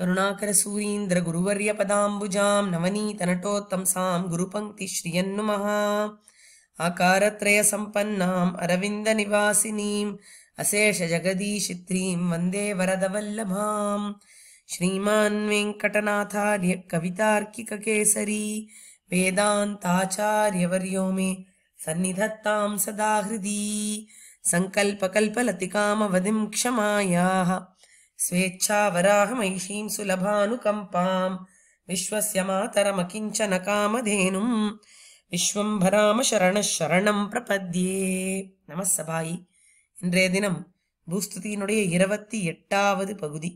करुणाकरसूरीन्द्रगुरुवर्यपदाम्बुजां नवनीतनटोत्तमसाम् गुरुपङ्क्तिश्रियन् नमहा आकारत्रयसम्पन्नाम् अरविन्दनिवासिनीम् अशेषजगदीशित्रीं वन्दे वरदवल्लभाम् श्रीमान् वेङ्कटनाथार्य कवितार्किककेसरी वेदान्ताचार्यवर्यो मे सदा हृदि सङ्कल्पकल्पलतिकामवधिं क्षमायाः స్వేచ్ఛావరాహమైషీం సులభానుకంపాం విశ్వస్య మాతరమకించన కామధేనుం விஸ்வம்பராம சரண சரணம் பிரபத்யே நமசபாயி இன்றைய தினம் பூஸ்துதியினுடைய இருபத்தி எட்டாவது பகுதி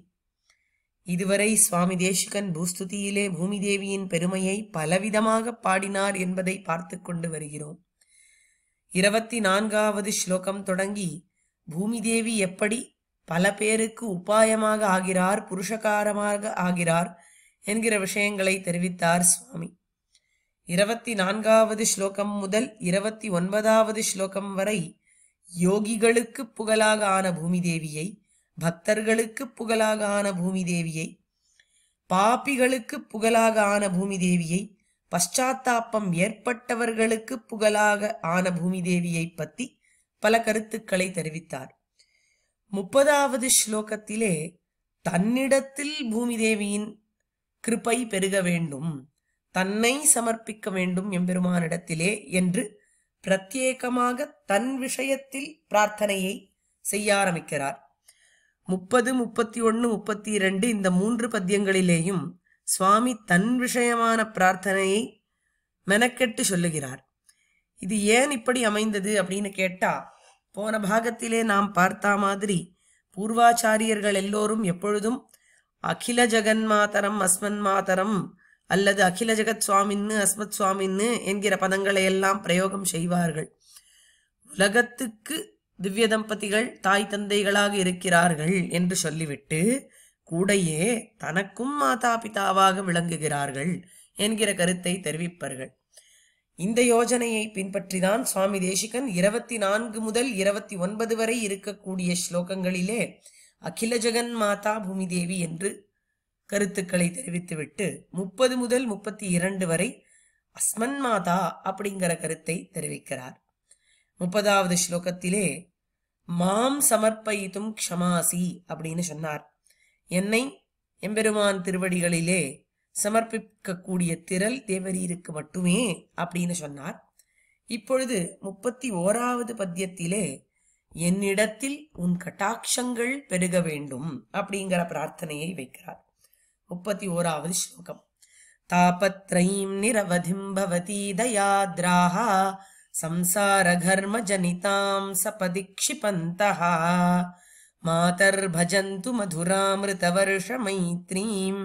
இதுவரை சுவாமி தேசிகன் பூஸ்துதியிலே பூமி தேவியின் பெருமையை பலவிதமாக பாடினார் என்பதை பார்த்து கொண்டு வருகிறோம் இருபத்தி நான்காவது ஸ்லோகம் தொடங்கி பூமி தேவி எப்படி பல பேருக்கு உபாயமாக ஆகிறார் புருஷகாரமாக ஆகிறார் என்கிற விஷயங்களை தெரிவித்தார் சுவாமி இருபத்தி நான்காவது ஸ்லோகம் முதல் இருபத்தி ஒன்பதாவது ஸ்லோகம் வரை யோகிகளுக்கு புகழாக ஆன பூமி தேவியை பக்தர்களுக்கு புகழாக ஆன பூமி தேவியை பாப்பிகளுக்கு புகழாக ஆன பூமி தேவியை பஷ்சாத்தாபம் ஏற்பட்டவர்களுக்கு புகழாக ஆன பூமி தேவியை பற்றி பல கருத்துக்களை தெரிவித்தார் முப்பதாவது ஸ்லோகத்திலே தன்னிடத்தில் பூமி தேவியின் கிருப்பை பெருக வேண்டும் தன்னை சமர்ப்பிக்க வேண்டும் எம்பெருமானிடத்திலே என்று பிரத்யேகமாக தன் விஷயத்தில் பிரார்த்தனையை செய்ய ஆரம்பிக்கிறார் முப்பது முப்பத்தி ஒன்று முப்பத்தி இரண்டு இந்த மூன்று பத்தியங்களிலேயும் சுவாமி தன் விஷயமான பிரார்த்தனையை மெனக்கெட்டு சொல்லுகிறார் இது ஏன் இப்படி அமைந்தது அப்படின்னு கேட்டா போன பாகத்திலே நாம் பார்த்த மாதிரி பூர்வாச்சாரியர்கள் எல்லோரும் எப்பொழுதும் அகில ஜெகன் மாதரம் அஸ்மன் மாதரம் அல்லது அகில ஜெகத் சுவாமின்னு அஸ்மத் சுவாமின்னு என்கிற பதங்களை எல்லாம் பிரயோகம் செய்வார்கள் உலகத்துக்கு திவ்ய தம்பதிகள் தாய் தந்தைகளாக இருக்கிறார்கள் என்று சொல்லிவிட்டு கூடையே தனக்கும் மாதா பிதாவாக விளங்குகிறார்கள் என்கிற கருத்தை தெரிவிப்பார்கள் இந்த யோஜனையை பின்பற்றிதான் சுவாமி தேசிகன் இருபத்தி நான்கு முதல் இருபத்தி ஒன்பது வரை இருக்கக்கூடிய ஸ்லோகங்களிலே அகில ஜெகன் மாதா பூமி தேவி என்று கருத்துக்களை தெரிவித்துவிட்டு முப்பது முதல் முப்பத்தி இரண்டு வரை அஸ்மன் மாதா அப்படிங்கிற கருத்தை தெரிவிக்கிறார் முப்பதாவது ஸ்லோகத்திலே மாம் சமர்ப்பயித்தும் க்ஷமாசி அப்படின்னு சொன்னார் என்னை எம்பெருமான் திருவடிகளிலே சமர்ப்பிக்கக்கூடிய திரள் தேவரீருக்கு மட்டுமே அப்படின்னு சொன்னார் இப்பொழுது முப்பத்தி ஓராவது பத்தியத்திலே என்னிடத்தில் உன் கட்டாட்சங்கள் பெருக வேண்டும் அப்படிங்கிற பிரார்த்தனையை வைக்கிறார் முப்பத்தி ஓராவது ஸ்லோகம் தாபத்ரயீம் நிரவதிம் பவதி தயாத்ராஹா சம்சார கர்ம ஜனிதாம் சபதி மாதர் பஜந்து மதுராமிருத வருஷ மைத்ரீம்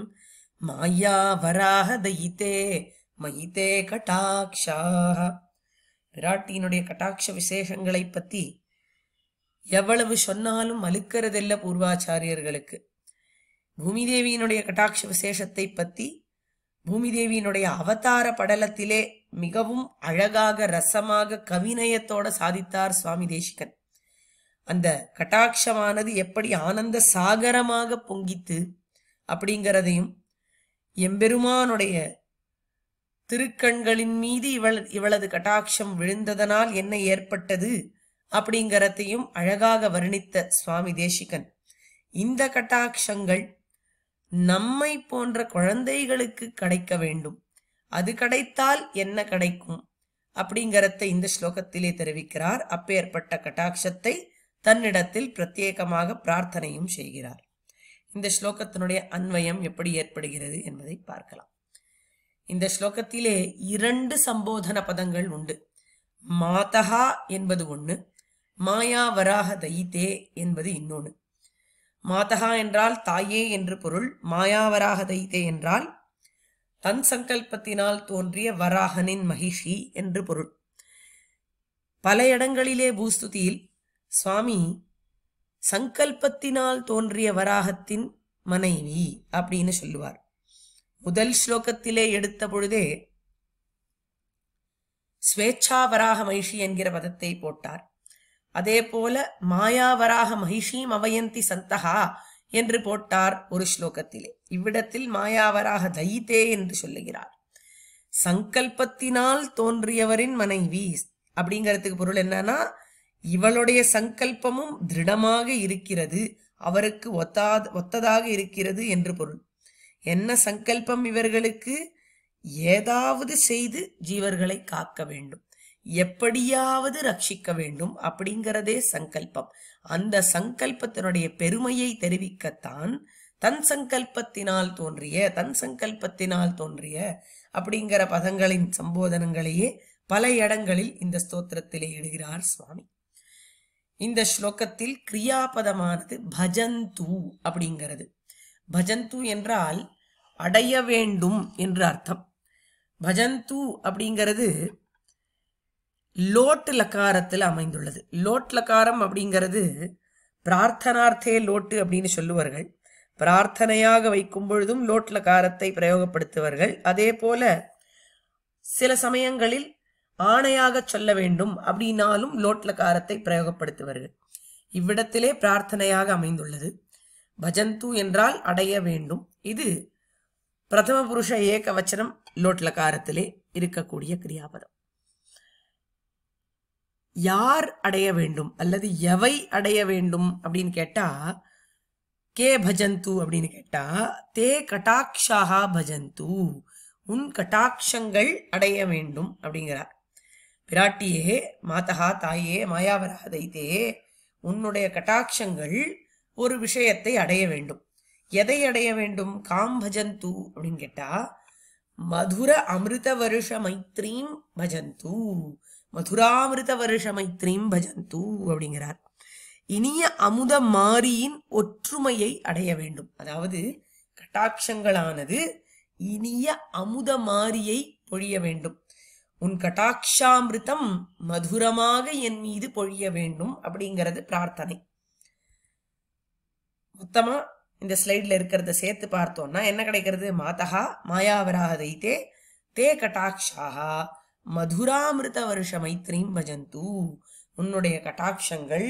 மாயாவராக தயித்தே மயித்தே கட்டாக்ஷாக பிராட்டியினுடைய கட்டாட்ச விசேஷங்களை பற்றி எவ்வளவு சொன்னாலும் அழுக்கிறதில்ல பூர்வாச்சாரியர்களுக்கு பூமிதேவியினுடைய கட்டாட்ச விசேஷத்தை பற்றி பூமிதேவியினுடைய அவதார படலத்திலே மிகவும் அழகாக ரசமாக கவிநயத்தோட சாதித்தார் சுவாமி தேசிகன் அந்த கட்டாட்சமானது எப்படி ஆனந்த சாகரமாக பொங்கித்து அப்படிங்கிறதையும் எம்பெருமானுடைய திருக்கண்களின் மீது இவள் இவளது கட்டாட்சம் விழுந்ததனால் என்ன ஏற்பட்டது அப்படிங்கிறதையும் அழகாக வர்ணித்த சுவாமி தேசிகன் இந்த கட்டாட்சங்கள் நம்மை போன்ற குழந்தைகளுக்கு கிடைக்க வேண்டும் அது கிடைத்தால் என்ன கிடைக்கும் அப்படிங்கிறத இந்த ஸ்லோகத்திலே தெரிவிக்கிறார் அப்பேற்பட்ட கட்டாட்சத்தை தன்னிடத்தில் பிரத்யேகமாக பிரார்த்தனையும் செய்கிறார் இந்த ஸ்லோகத்தினுடைய அன்வயம் எப்படி ஏற்படுகிறது என்பதை பார்க்கலாம் இந்த ஸ்லோகத்திலே இரண்டு சம்போதன பதங்கள் உண்டு மாதா என்பது ஒண்ணு மாயா வராக தைத்தே என்பது இன்னொன்று மாதகா என்றால் தாயே என்று பொருள் மாயாவராக தைத்தே என்றால் தன் சங்கல்பத்தினால் தோன்றிய வராகனின் மகிஷி என்று பொருள் பல இடங்களிலே பூஸ்துதியில் சுவாமி சங்கல்பத்தினால் தோன்றிய வராகத்தின் மனைவி அப்படின்னு சொல்லுவார் முதல் ஸ்லோகத்திலே எடுத்த பொழுதே ஸ்வேச்சா வராக மகிஷி என்கிற பதத்தை போட்டார் அதே போல மாயா வராக மகிஷி அவயந்தி சந்தகா என்று போட்டார் ஒரு ஸ்லோகத்திலே இவ்விடத்தில் மாயாவராக தைத்தே என்று சொல்லுகிறார் சங்கல்பத்தினால் தோன்றியவரின் மனைவி அப்படிங்கிறதுக்கு பொருள் என்னன்னா இவளுடைய சங்கல்பமும் திருடமாக இருக்கிறது அவருக்கு ஒத்ததாக இருக்கிறது என்று பொருள் என்ன சங்கல்பம் இவர்களுக்கு ஏதாவது செய்து ஜீவர்களை காக்க வேண்டும் எப்படியாவது ரட்சிக்க வேண்டும் அப்படிங்கிறதே சங்கல்பம் அந்த சங்கல்பத்தினுடைய பெருமையை தெரிவிக்கத்தான் தன் சங்கல்பத்தினால் தோன்றிய தன் சங்கல்பத்தினால் தோன்றிய அப்படிங்கிற பதங்களின் சம்போதனங்களையே பல இடங்களில் இந்த ஸ்தோத்திரத்திலே இடுகிறார் சுவாமி இந்த ஸ்லோகத்தில் கிரியாபதமானது பஜந்து அப்படிங்கிறது பஜந்து என்றால் அடைய வேண்டும் என்று அர்த்தம் பஜந்து அப்படிங்கிறது லோட்டு லக்காரத்தில் அமைந்துள்ளது லோட் லக்காரம் அப்படிங்கிறது பிரார்த்தனார்த்தே லோட்டு அப்படின்னு சொல்லுவார்கள் பிரார்த்தனையாக வைக்கும் பொழுதும் லோட் காரத்தை பிரயோகப்படுத்துவார்கள் அதே போல சில சமயங்களில் ஆணையாக சொல்ல வேண்டும் அப்படின்னாலும் லோட்லகாரத்தை பிரயோகப்படுத்துவார்கள் இவ்விடத்திலே பிரார்த்தனையாக அமைந்துள்ளது பஜந்து என்றால் அடைய வேண்டும் இது பிரதம புருஷ ஏக வச்சனம் லோட்லகாரத்திலே இருக்கக்கூடிய கிரியாபதம் யார் அடைய வேண்டும் அல்லது எவை அடைய வேண்டும் அப்படின்னு கேட்டா கே பஜந்து அப்படின்னு கேட்டா தே கட்டாட்சாகா பஜந்து உன் கட்டாட்சங்கள் அடைய வேண்டும் அப்படிங்கிறார் பிராட்டியே மாதஹா தாயே மாயாவராதைத்தே உன்னுடைய கட்டாட்சங்கள் ஒரு விஷயத்தை அடைய வேண்டும் எதை அடைய வேண்டும் காம் பஜந்து அப்படின்னு கேட்டா மதுர அமிர்த வருஷ மைத்ரீம் பஜந்து மதுராமிருத வருஷ மைத்ரீம் பஜந்து அப்படிங்கிறார் இனிய அமுத மாரியின் ஒற்றுமையை அடைய வேண்டும் அதாவது கட்டாட்சங்களானது இனிய அமுத மாரியை பொழிய வேண்டும் உன் கட்டாட்சாமிருத்தம் மதுரமாக என் மீது பொழிய வேண்டும் அப்படிங்கிறது பிரார்த்தனை மொத்தமா இந்த ஸ்லைட்ல இருக்கிறத சேர்த்து பார்த்தோம்னா என்ன கிடைக்கிறது மாதா மாயாவராக தைத்தே தே கட்டாட்சாகா மதுராமிருத வருஷ மைத்ரீம் பஜந்து உன்னுடைய கட்டாட்சங்கள்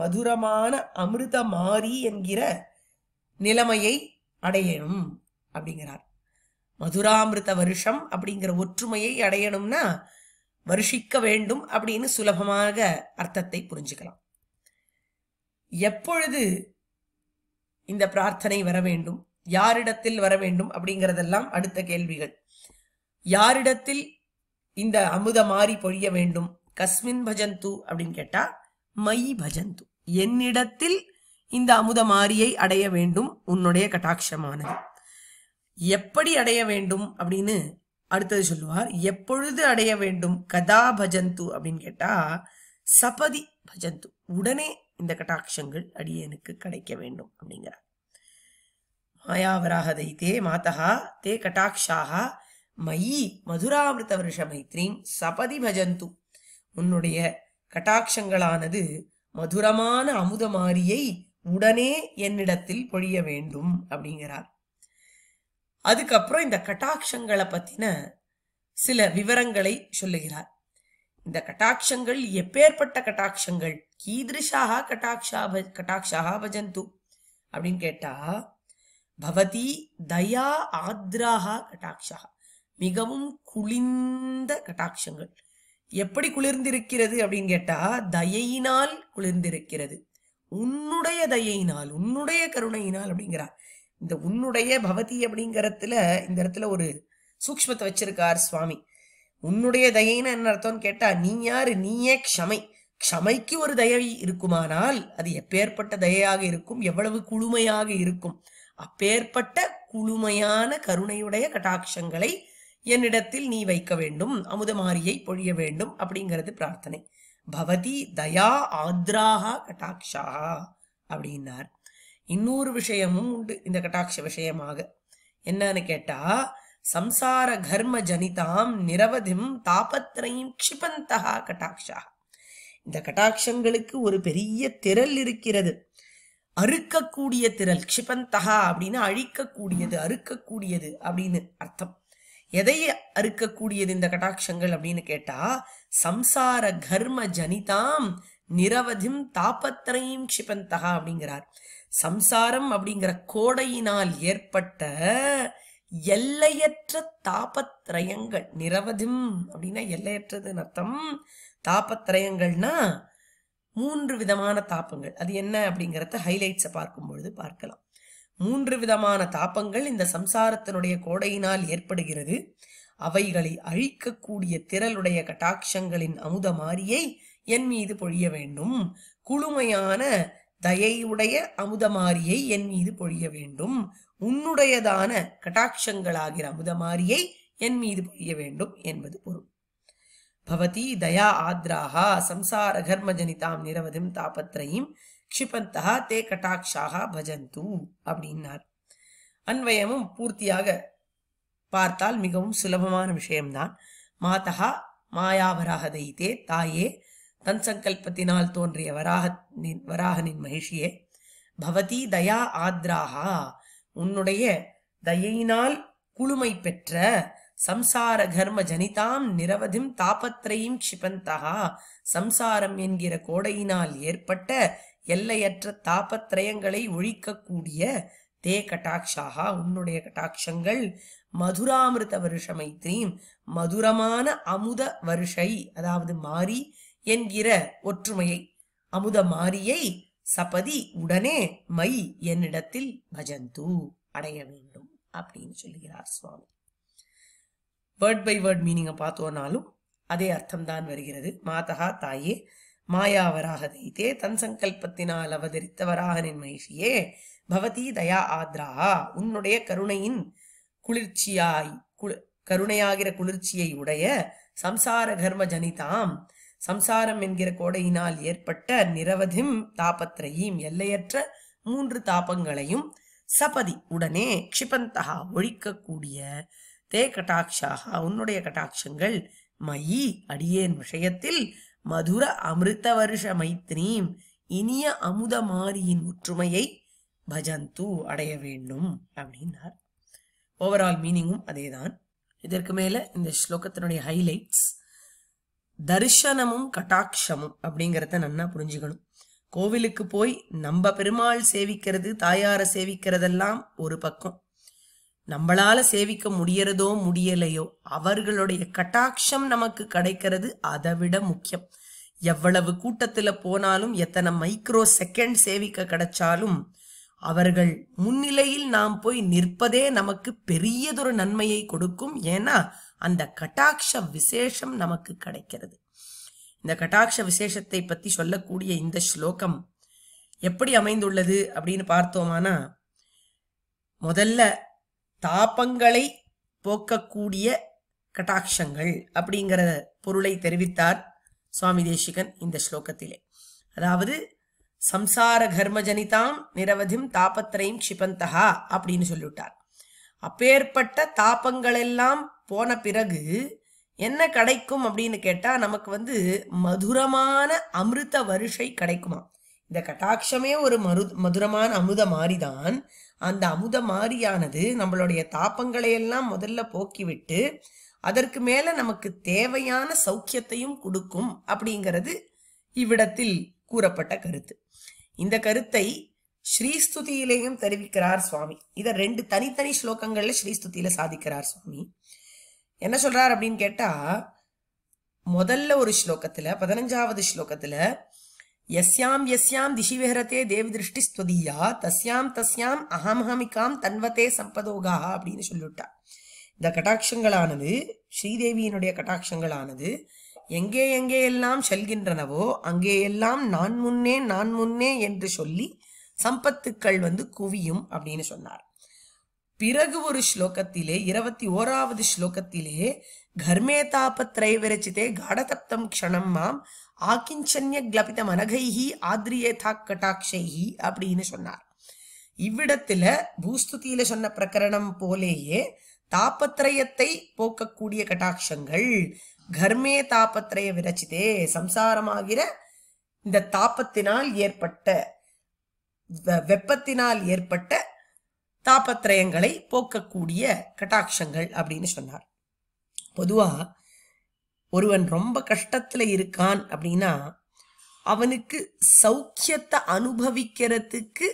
மதுரமான அமிர்த மாறி என்கிற நிலைமையை அடையணும் அப்படிங்கிறார் மதுராமிருத வருஷம் அப்படிங்கிற ஒற்றுமையை அடையணும்னா வருஷிக்க வேண்டும் அப்படின்னு சுலபமாக அர்த்தத்தை புரிஞ்சுக்கலாம் எப்பொழுது இந்த பிரார்த்தனை வர வேண்டும் யாரிடத்தில் வர வேண்டும் அப்படிங்கிறதெல்லாம் அடுத்த கேள்விகள் யாரிடத்தில் இந்த அமுத மாறி பொழிய வேண்டும் கஸ்மின் பஜந்து அப்படின்னு கேட்டா மை பஜந்து என்னிடத்தில் இந்த அமுத மாரியை அடைய வேண்டும் உன்னுடைய கட்டாட்சமானது எப்படி அடைய வேண்டும் அப்படின்னு அடுத்தது சொல்லுவார் எப்பொழுது அடைய வேண்டும் கதா பஜந்து அப்படின்னு கேட்டா சபதி பஜந்து உடனே இந்த கட்டாட்சங்கள் அடியனுக்கு கிடைக்க வேண்டும் அப்படிங்கிறார் மாயாவராக தைத்தே மாதா தே கட்டாட்சாக மயி மதுராவிருத்த வருஷ மைத்ரீம் சபதி பஜந்து உன்னுடைய கட்டாட்சங்களானது மதுரமான அமுதமாரியை உடனே என்னிடத்தில் பொழிய வேண்டும் அப்படிங்கிறார் அதுக்கப்புறம் இந்த கட்டாட்சங்களை பத்தின சில விவரங்களை சொல்லுகிறார் இந்த கட்டாட்சங்கள் எப்பேற்பட்ட கட்டாட்சங்கள் கீதிருஷாக கட்டாட்சா கட்டாட்சாக பஜந்து அப்படின்னு கேட்டா பவதி தயா ஆத்ராக கட்டாட்சா மிகவும் குளிர்ந்த கட்டாட்சங்கள் எப்படி குளிர்ந்திருக்கிறது அப்படின்னு கேட்டா தயையினால் குளிர்ந்திருக்கிறது உன்னுடைய தயையினால் உன்னுடைய கருணையினால் அப்படிங்கிறார் இந்த உன்னுடைய பவதி அப்படிங்கிறதுல இந்த இடத்துல ஒரு சூக்மத்தை வச்சிருக்கார் சுவாமி உன்னுடைய தயைன்னு என்ன அர்த்தம்னு கேட்டா நீ யாரு நீயே க்ஷமை க்ஷமைக்கு ஒரு தயவி இருக்குமானால் அது எப்பேற்பட்ட தயையாக இருக்கும் எவ்வளவு குழுமையாக இருக்கும் அப்பேற்பட்ட குழுமையான கருணையுடைய கட்டாட்சங்களை என்னிடத்தில் நீ வைக்க வேண்டும் அமுதமாரியை பொழிய வேண்டும் அப்படிங்கிறது பிரார்த்தனை பவதி தயா ஆத்ராஹா கட்டாட்சாகா அப்படின்னார் இன்னொரு விஷயமும் உண்டு இந்த கட்டாட்ச விஷயமாக என்னன்னு கேட்டா சம்சார கர்ம ஜனிதாம் நிரவதிம் தாபத்திரையும் க்ஷிபந்தா கட்டாட்சா இந்த கட்டாட்சங்களுக்கு ஒரு பெரிய திரள் இருக்கிறது அறுக்கக்கூடிய திரள் கஷிபந்தகா அப்படின்னு அழிக்கக்கூடியது அறுக்கக்கூடியது அப்படின்னு அர்த்தம் எதை அறுக்கக்கூடியது இந்த கட்டாட்சங்கள் அப்படின்னு கேட்டா சம்சார கர்ம ஜனிதாம் நிரவதிம் தாபத்திரையும் கஷிபந்தகா அப்படிங்கிறார் சம்சாரம் அப்படிங்கிற கோடையினால் ஏற்பட்ட எல்லையற்ற தாபத்ரயங்கள் நிரவதிம் அப்படின்னா எல்லையற்றதுன்னு அர்த்தம் தாபத்ரயங்கள்னா மூன்று விதமான தாப்பங்கள் அது என்ன அப்படிங்கிறத ஹைலைட்ஸை பார்க்கும் பொழுது பார்க்கலாம் மூன்று விதமான தாப்பங்கள் இந்த சம்சாரத்தினுடைய கோடையினால் ஏற்படுகிறது அவைகளை அழிக்கக்கூடிய திரளுடைய கட்டாட்சங்களின் அமுத மாரியை என் மீது பொழிய வேண்டும் குளுமையான தயையுடைய அமுதமாரியை என் மீது பொழிய வேண்டும் உன்னுடையதான கட்டாட்சங்களாகிற அமுதமாரியை என் மீது பொழிய வேண்டும் என்பது பொருள் பவதி தயா ஆத்ராஹா சம்சார கர்ம ஜனிதாம் நிரவதிம் தாபத்ரையும் கஷிபந்தா தே கட்டாட்சாக பஜந்து அப்படின்னார் அன்வயமும் பூர்த்தியாக பார்த்தால் மிகவும் சுலபமான விஷயம்தான் மாதா மாயாவராக தைத்தே தாயே தன் சங்கல்பத்தினால் தோன்றிய வராக வராகனின் மகிழ்ச்சியே பவதி தயா ஆத்ராஹா உன்னுடைய தயையினால் குழுமை பெற்ற சம்சார கர்ம ஜனிதாம் நிரவதிம் தாபத்திரையும் க்ஷிபந்தகா சம்சாரம் என்கிற கோடையினால் ஏற்பட்ட எல்லையற்ற தாபத்திரயங்களை ஒழிக்கக்கூடிய தே கட்டாட்சாகா உன்னுடைய கட்டாட்சங்கள் மதுராமிருத வருஷ மைத்ரீம் மதுரமான அமுத வருஷை அதாவது மாறி என்கிற ஒற்றுமையை அமுத சபதி உடனே மை என்னிடத்தில் பஜந்து அடைய வேண்டும் அப்படின்னு சொல்லுகிறார் சுவாமி வேர்ட் பை வேர்ட் மீனிங்கை பார்த்தோன்னாலும் அதே அர்த்தம்தான் வருகிறது மாதகா தாயே மாயாவராக தைத்தே தன் சங்கல்பத்தினால் அவதரித்தவராகனின் வராகனின் மகிழ்ச்சியே பவதி தயா ஆத்ரா உன்னுடைய கருணையின் குளிர்ச்சியாய் குளு கருணையாகிற குளிர்ச்சியை உடைய சம்சார கர்ம ஜனிதாம் சம்சாரம் என்கிற கோடையினால் ஏற்பட்ட நிரவதிம் தாபத்திரையும் எல்லையற்ற மூன்று தாபங்களையும் சபதி உடனே க்ஷிபந்தகா ஒழிக்கக்கூடிய தே கட்டாட்சாக உன்னுடைய கட்டாட்சங்கள் மயி அடியேன் விஷயத்தில் மதுர அமிர்த வருஷ மைத்ரீம் இனிய அமுத மாரியின் ஒற்றுமையை பஜந்து அடைய வேண்டும் அப்படின்னார் ஓவரால் மீனிங்கும் அதேதான் இதற்கு மேல இந்த ஸ்லோகத்தினுடைய ஹைலைட்ஸ் தரிசனமும் கட்டாட்சமும் அப்படிங்கிறத நன்னா புரிஞ்சுக்கணும் கோவிலுக்கு போய் நம்ம பெருமாள் சேவிக்கிறது தாயாரை சேவிக்கிறதெல்லாம் ஒரு பக்கம் நம்மளால சேவிக்க முடியறதோ முடியலையோ அவர்களுடைய கட்டாட்சம் நமக்கு கிடைக்கிறது அதை விட முக்கியம் எவ்வளவு கூட்டத்துல போனாலும் எத்தனை மைக்ரோ செகண்ட் சேவிக்க கிடைச்சாலும் அவர்கள் முன்னிலையில் நாம் போய் நிற்பதே நமக்கு பெரியதொரு நன்மையை கொடுக்கும் ஏன்னா அந்த கட்டாட்ச விசேஷம் நமக்கு கிடைக்கிறது இந்த கட்டாட்ச விசேஷத்தை பற்றி சொல்லக்கூடிய இந்த ஸ்லோகம் எப்படி அமைந்துள்ளது அப்படின்னு பார்த்தோமானா முதல்ல தாபங்களை போக்கக்கூடிய கட்டாட்சங்கள் அப்படிங்கிற பொருளை தெரிவித்தார் சுவாமி தேசிகன் இந்த ஸ்லோகத்திலே அதாவது சம்சார கர்மஜனிதாம் நிரவதிம் தாபத்திரையும் க்ஷிபந்தகா அப்படின்னு சொல்லிவிட்டார் அப்பேற்பட்ட தாபங்களெல்லாம் போன பிறகு என்ன கிடைக்கும் அப்படின்னு கேட்டால் நமக்கு வந்து மதுரமான அமிர்த வருஷை கிடைக்குமா இந்த கட்டாட்சமே ஒரு மரு மதுரமான அமுத மாறிதான் அந்த அமுத மாறியானது நம்மளுடைய தாப்பங்களையெல்லாம் முதல்ல போக்கிவிட்டு அதற்கு மேலே நமக்கு தேவையான சௌக்கியத்தையும் கொடுக்கும் அப்படிங்கிறது இவ்விடத்தில் கூறப்பட்ட கருத்து இந்த கருத்தை ஸ்ரீஸ்துதியிலையும் தெரிவிக்கிறார் சுவாமி இதை ரெண்டு தனித்தனி ஸ்லோகங்கள்ல ஸ்ரீஸ்துதியில சாதிக்கிறார் சுவாமி என்ன சொல்றார் அப்படின்னு கேட்டா முதல்ல ஒரு ஸ்லோகத்துல பதினஞ்சாவது ஸ்லோகத்துல எஸ்யாம் எஸ்யாம் திசி விஹரத்தே தேவி திருஷ்டி ஸ்வதியா தஸ்யாம் தஸ்யாம் அகம்ஹமிகாம் தன்வத்தே சம்பதோகா அப்படின்னு சொல்லிவிட்டா இந்த கட்டாட்சங்களானது ஸ்ரீதேவியினுடைய கட்டாட்சங்களானது எங்கே எங்கே எல்லாம் செல்கின்றனவோ அங்கேயெல்லாம் நான் முன்னே நான் முன்னே என்று சொல்லி சம்பத்துக்கள் வந்து குவியும் அப்படின்னு சொன்னார் பிறகு ஒரு ஸ்லோகத்திலே இருபத்தி ஓராவது ஸ்லோகத்திலே கர்மே தாபத்ரை விரச்சிதே காடதப்தம் க்ஷணம் மாம் ஆக்கிஞ்சன்ய கிளபித மனகைஹி தாக் கட்டாட்சைஹி அப்படின்னு சொன்னார் இவ்விடத்துல பூஸ்துதியில சொன்ன பிரகரணம் போலேயே தாபத்ரயத்தை போக்கக்கூடிய கட்டாட்சங்கள் கர்மே தாபத்ரய விரச்சிதே சம்சாரமாகிற இந்த தாபத்தினால் ஏற்பட்ட வெப்பத்தினால் ஏற்பட்ட தாபத்திரயங்களை போக்கக்கூடிய கட்டாட்சங்கள் அப்படின்னு சொன்னார் பொதுவாக ஒருவன் ரொம்ப கஷ்டத்தில் இருக்கான் அப்படின்னா அவனுக்கு சௌக்கியத்தை அனுபவிக்கிறதுக்கு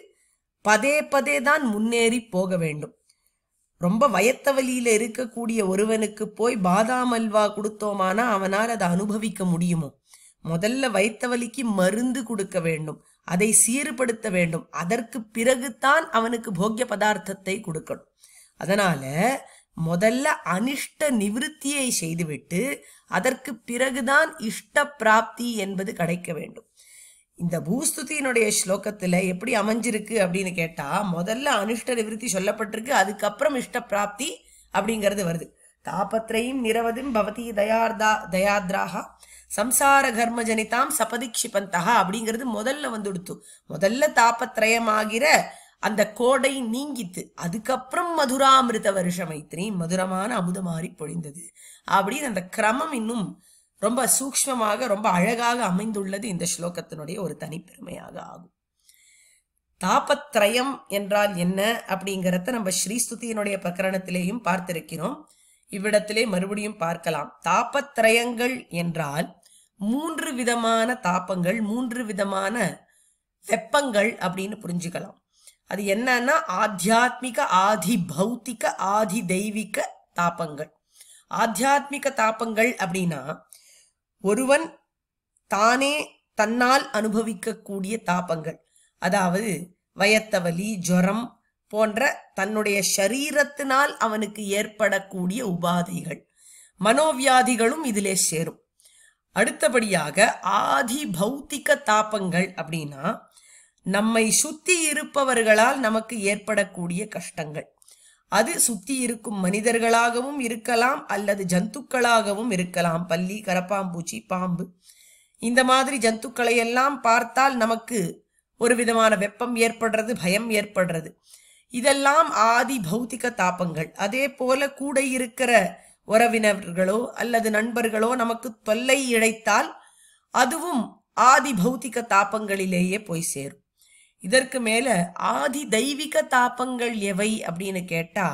பதே பதே தான் முன்னேறி போக வேண்டும் ரொம்ப வயத்தவலியில இருக்கக்கூடிய ஒருவனுக்கு போய் பாதாம் அல்வா கொடுத்தோமானா அவனால் அதை அனுபவிக்க முடியுமோ முதல்ல வலிக்கு மருந்து கொடுக்க வேண்டும் அதை சீர்படுத்த வேண்டும் அதற்கு பிறகுதான் அவனுக்கு போக்கிய பதார்த்தத்தை கொடுக்கணும் அதனால முதல்ல அனிஷ்ட நிவிருத்தியை செய்துவிட்டு அதற்கு பிறகுதான் இஷ்ட பிராப்தி என்பது கிடைக்க வேண்டும் இந்த பூஸ்துதியினுடைய ஸ்லோகத்தில் எப்படி அமைஞ்சிருக்கு அப்படின்னு கேட்டால் முதல்ல அனிஷ்ட நிவிருத்தி சொல்லப்பட்டிருக்கு அதுக்கப்புறம் இஷ்ட பிராப்தி அப்படிங்கிறது வருது தாபத்திரையும் நிரவதும் பவதி தயார்தா தயாத்ராகா சம்சார கர்ம ஜனிதாம் சபதிக்ஷிபந்தகா அப்படிங்கிறது முதல்ல வந்துடுத்து முதல்ல தாபத்ரயமாகிற அந்த கோடை நீங்கித்து அதுக்கப்புறம் மதுராமிருத வருஷ மைத்திரி மதுரமான அமுத மாறி பொழிந்தது அப்படின்னு அந்த கிரமம் இன்னும் ரொம்ப சூக்மமாக ரொம்ப அழகாக அமைந்துள்ளது இந்த ஸ்லோகத்தினுடைய ஒரு தனிப்பெருமையாக ஆகும் தாபத்ரயம் என்றால் என்ன அப்படிங்கிறத நம்ம ஸ்ரீஸ்துதியினுடைய பிரகரணத்திலேயும் பார்த்திருக்கிறோம் இவ்விடத்திலே மறுபடியும் பார்க்கலாம் தாபத்ரயங்கள் என்றால் மூன்று விதமான தாப்பங்கள் மூன்று விதமான வெப்பங்கள் அப்படின்னு புரிஞ்சுக்கலாம் அது என்னன்னா ஆத்தியாத்மிக ஆதி பௌத்திக ஆதி தெய்வீக தாப்பங்கள் ஆத்தியாத்மிக தாப்பங்கள் அப்படின்னா ஒருவன் தானே தன்னால் அனுபவிக்கக்கூடிய தாப்பங்கள் அதாவது வயத்தவலி ஜுரம் போன்ற தன்னுடைய சரீரத்தினால் அவனுக்கு ஏற்படக்கூடிய உபாதைகள் மனோவியாதிகளும் இதிலே சேரும் அடுத்தபடியாக ஆதி பௌத்திக தாபங்கள் அப்படின்னா நம்மை சுத்தி இருப்பவர்களால் நமக்கு ஏற்படக்கூடிய கஷ்டங்கள் அது சுத்தி இருக்கும் மனிதர்களாகவும் இருக்கலாம் அல்லது ஜந்துக்களாகவும் இருக்கலாம் பள்ளி கரப்பாம்பூச்சி பாம்பு இந்த மாதிரி ஜந்துக்களை எல்லாம் பார்த்தால் நமக்கு ஒரு விதமான வெப்பம் ஏற்படுறது பயம் ஏற்படுறது இதெல்லாம் ஆதி பௌத்திக தாபங்கள் அதே போல கூட இருக்கிற உறவினர்களோ அல்லது நண்பர்களோ நமக்கு தொல்லை இழைத்தால் அதுவும் ஆதி பௌத்திக தாப்பங்களிலேயே போய் சேரும் இதற்கு மேல ஆதி தெய்வீக தாப்பங்கள் எவை அப்படின்னு கேட்டா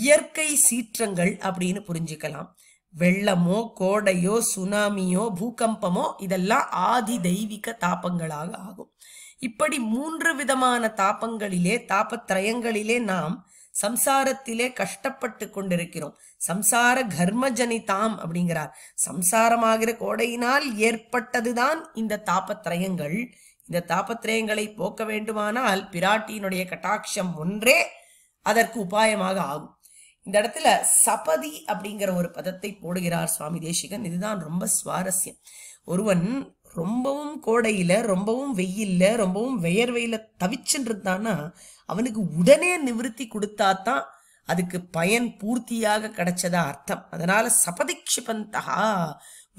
இயற்கை சீற்றங்கள் அப்படின்னு புரிஞ்சுக்கலாம் வெள்ளமோ கோடையோ சுனாமியோ பூகம்பமோ இதெல்லாம் ஆதி தெய்வீக தாபங்களாக ஆகும் இப்படி மூன்று விதமான தாப்பங்களிலே தாபத்திரயங்களிலே நாம் சம்சாரத்திலே கஷ்டப்பட்டு கொண்டிருக்கிறோம் சம்சார கர்மஜனிதாம் அப்படிங்கிறார் சம்சாரமாகிற கோடையினால் ஏற்பட்டதுதான் இந்த தாபத்திரயங்கள் இந்த தாபத்திரயங்களை போக்க வேண்டுமானால் பிராட்டியினுடைய கட்டாட்சம் ஒன்றே அதற்கு உபாயமாக ஆகும் இந்த இடத்துல சபதி அப்படிங்கிற ஒரு பதத்தை போடுகிறார் சுவாமி தேசிகன் இதுதான் ரொம்ப சுவாரஸ்யம் ஒருவன் ரொம்பவும் கோடையில ரொம்பவும் வெயில்ல ரொம்பவும் வெயர்வெயில தவிச்சுன்னு இருந்தான்னா அவனுக்கு உடனே நிவிருத்தி கொடுத்தாதான் அதுக்கு பயன் பூர்த்தியாக கிடைச்சதா அர்த்தம் அதனால சபதிக்ஷிபந்தகா